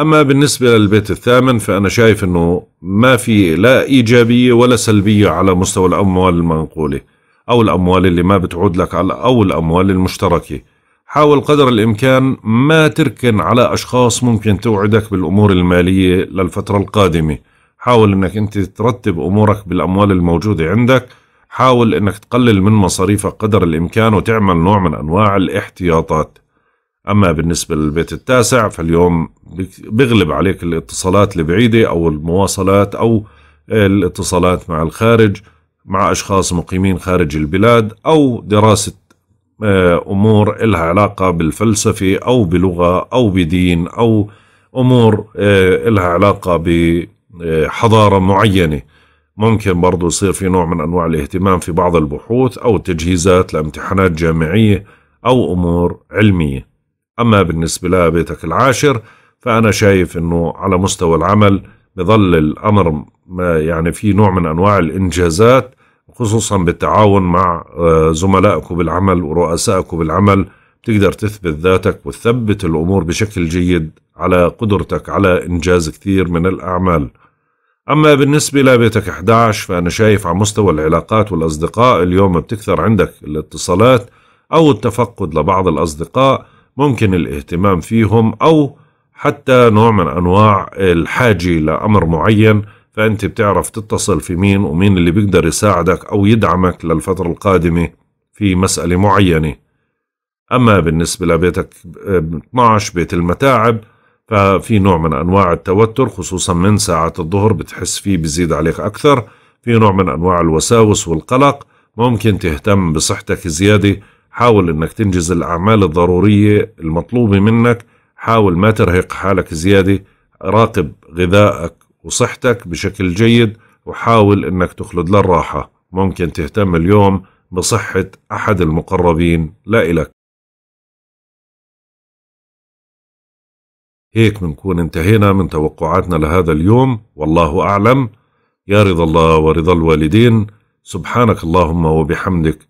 Speaker 2: أما بالنسبة للبيت الثامن فأنا شايف أنه ما في لا إيجابية ولا سلبية على مستوى الأموال المنقولة أو الأموال اللي ما بتعود لك على أو الأموال المشتركة حاول قدر الإمكان ما تركن على أشخاص ممكن توعدك بالأمور المالية للفترة القادمة حاول أنك أنت ترتب أمورك بالأموال الموجودة عندك حاول أنك تقلل من مصاريفك قدر الإمكان وتعمل نوع من أنواع الاحتياطات أما بالنسبة للبيت التاسع فاليوم بيغلب عليك الاتصالات البعيدة أو المواصلات أو آه، الاتصالات مع الخارج مع أشخاص مقيمين خارج البلاد أو دراسة آه، أمور إلها علاقة بالفلسفة أو بلغة أو بدين أو أمور آه، إلها علاقة بحضارة معينة ممكن برضو يصير في نوع من أنواع الاهتمام في بعض البحوث أو التجهيزات لامتحانات جامعية أو أمور علمية أما بالنسبة لبيتك العاشر فأنا شايف أنه على مستوى العمل بظل الأمر ما يعني في نوع من أنواع الإنجازات خصوصا بالتعاون مع آه، زملائك بالعمل ورؤسائك بالعمل بتقدر تثبت ذاتك وتثبت الأمور بشكل جيد على قدرتك على إنجاز كثير من الأعمال أما بالنسبة لبيتك 11 فأنا شايف على مستوى العلاقات والأصدقاء اليوم بتكثر عندك الاتصالات أو التفقد لبعض الأصدقاء ممكن الاهتمام فيهم أو حتى نوع من أنواع الحاجة لأمر معين فأنت بتعرف تتصل في مين ومين اللي بيقدر يساعدك أو يدعمك للفترة القادمة في مسألة معينة أما بالنسبة لبيتك 12 بيت المتاعب ففي نوع من أنواع التوتر خصوصا من ساعة الظهر بتحس فيه بزيد عليك أكثر في نوع من أنواع الوساوس والقلق ممكن تهتم بصحتك زيادة حاول انك تنجز الاعمال الضروريه المطلوبه منك حاول ما ترهق حالك زياده راقب غذائك وصحتك بشكل جيد وحاول انك تخلد للراحه ممكن تهتم اليوم
Speaker 1: بصحه احد المقربين لا إلك هيك بنكون انتهينا من توقعاتنا لهذا اليوم والله
Speaker 2: أعلم يا رضا الله ورضا الوالدين سبحانك اللهم وبحمدك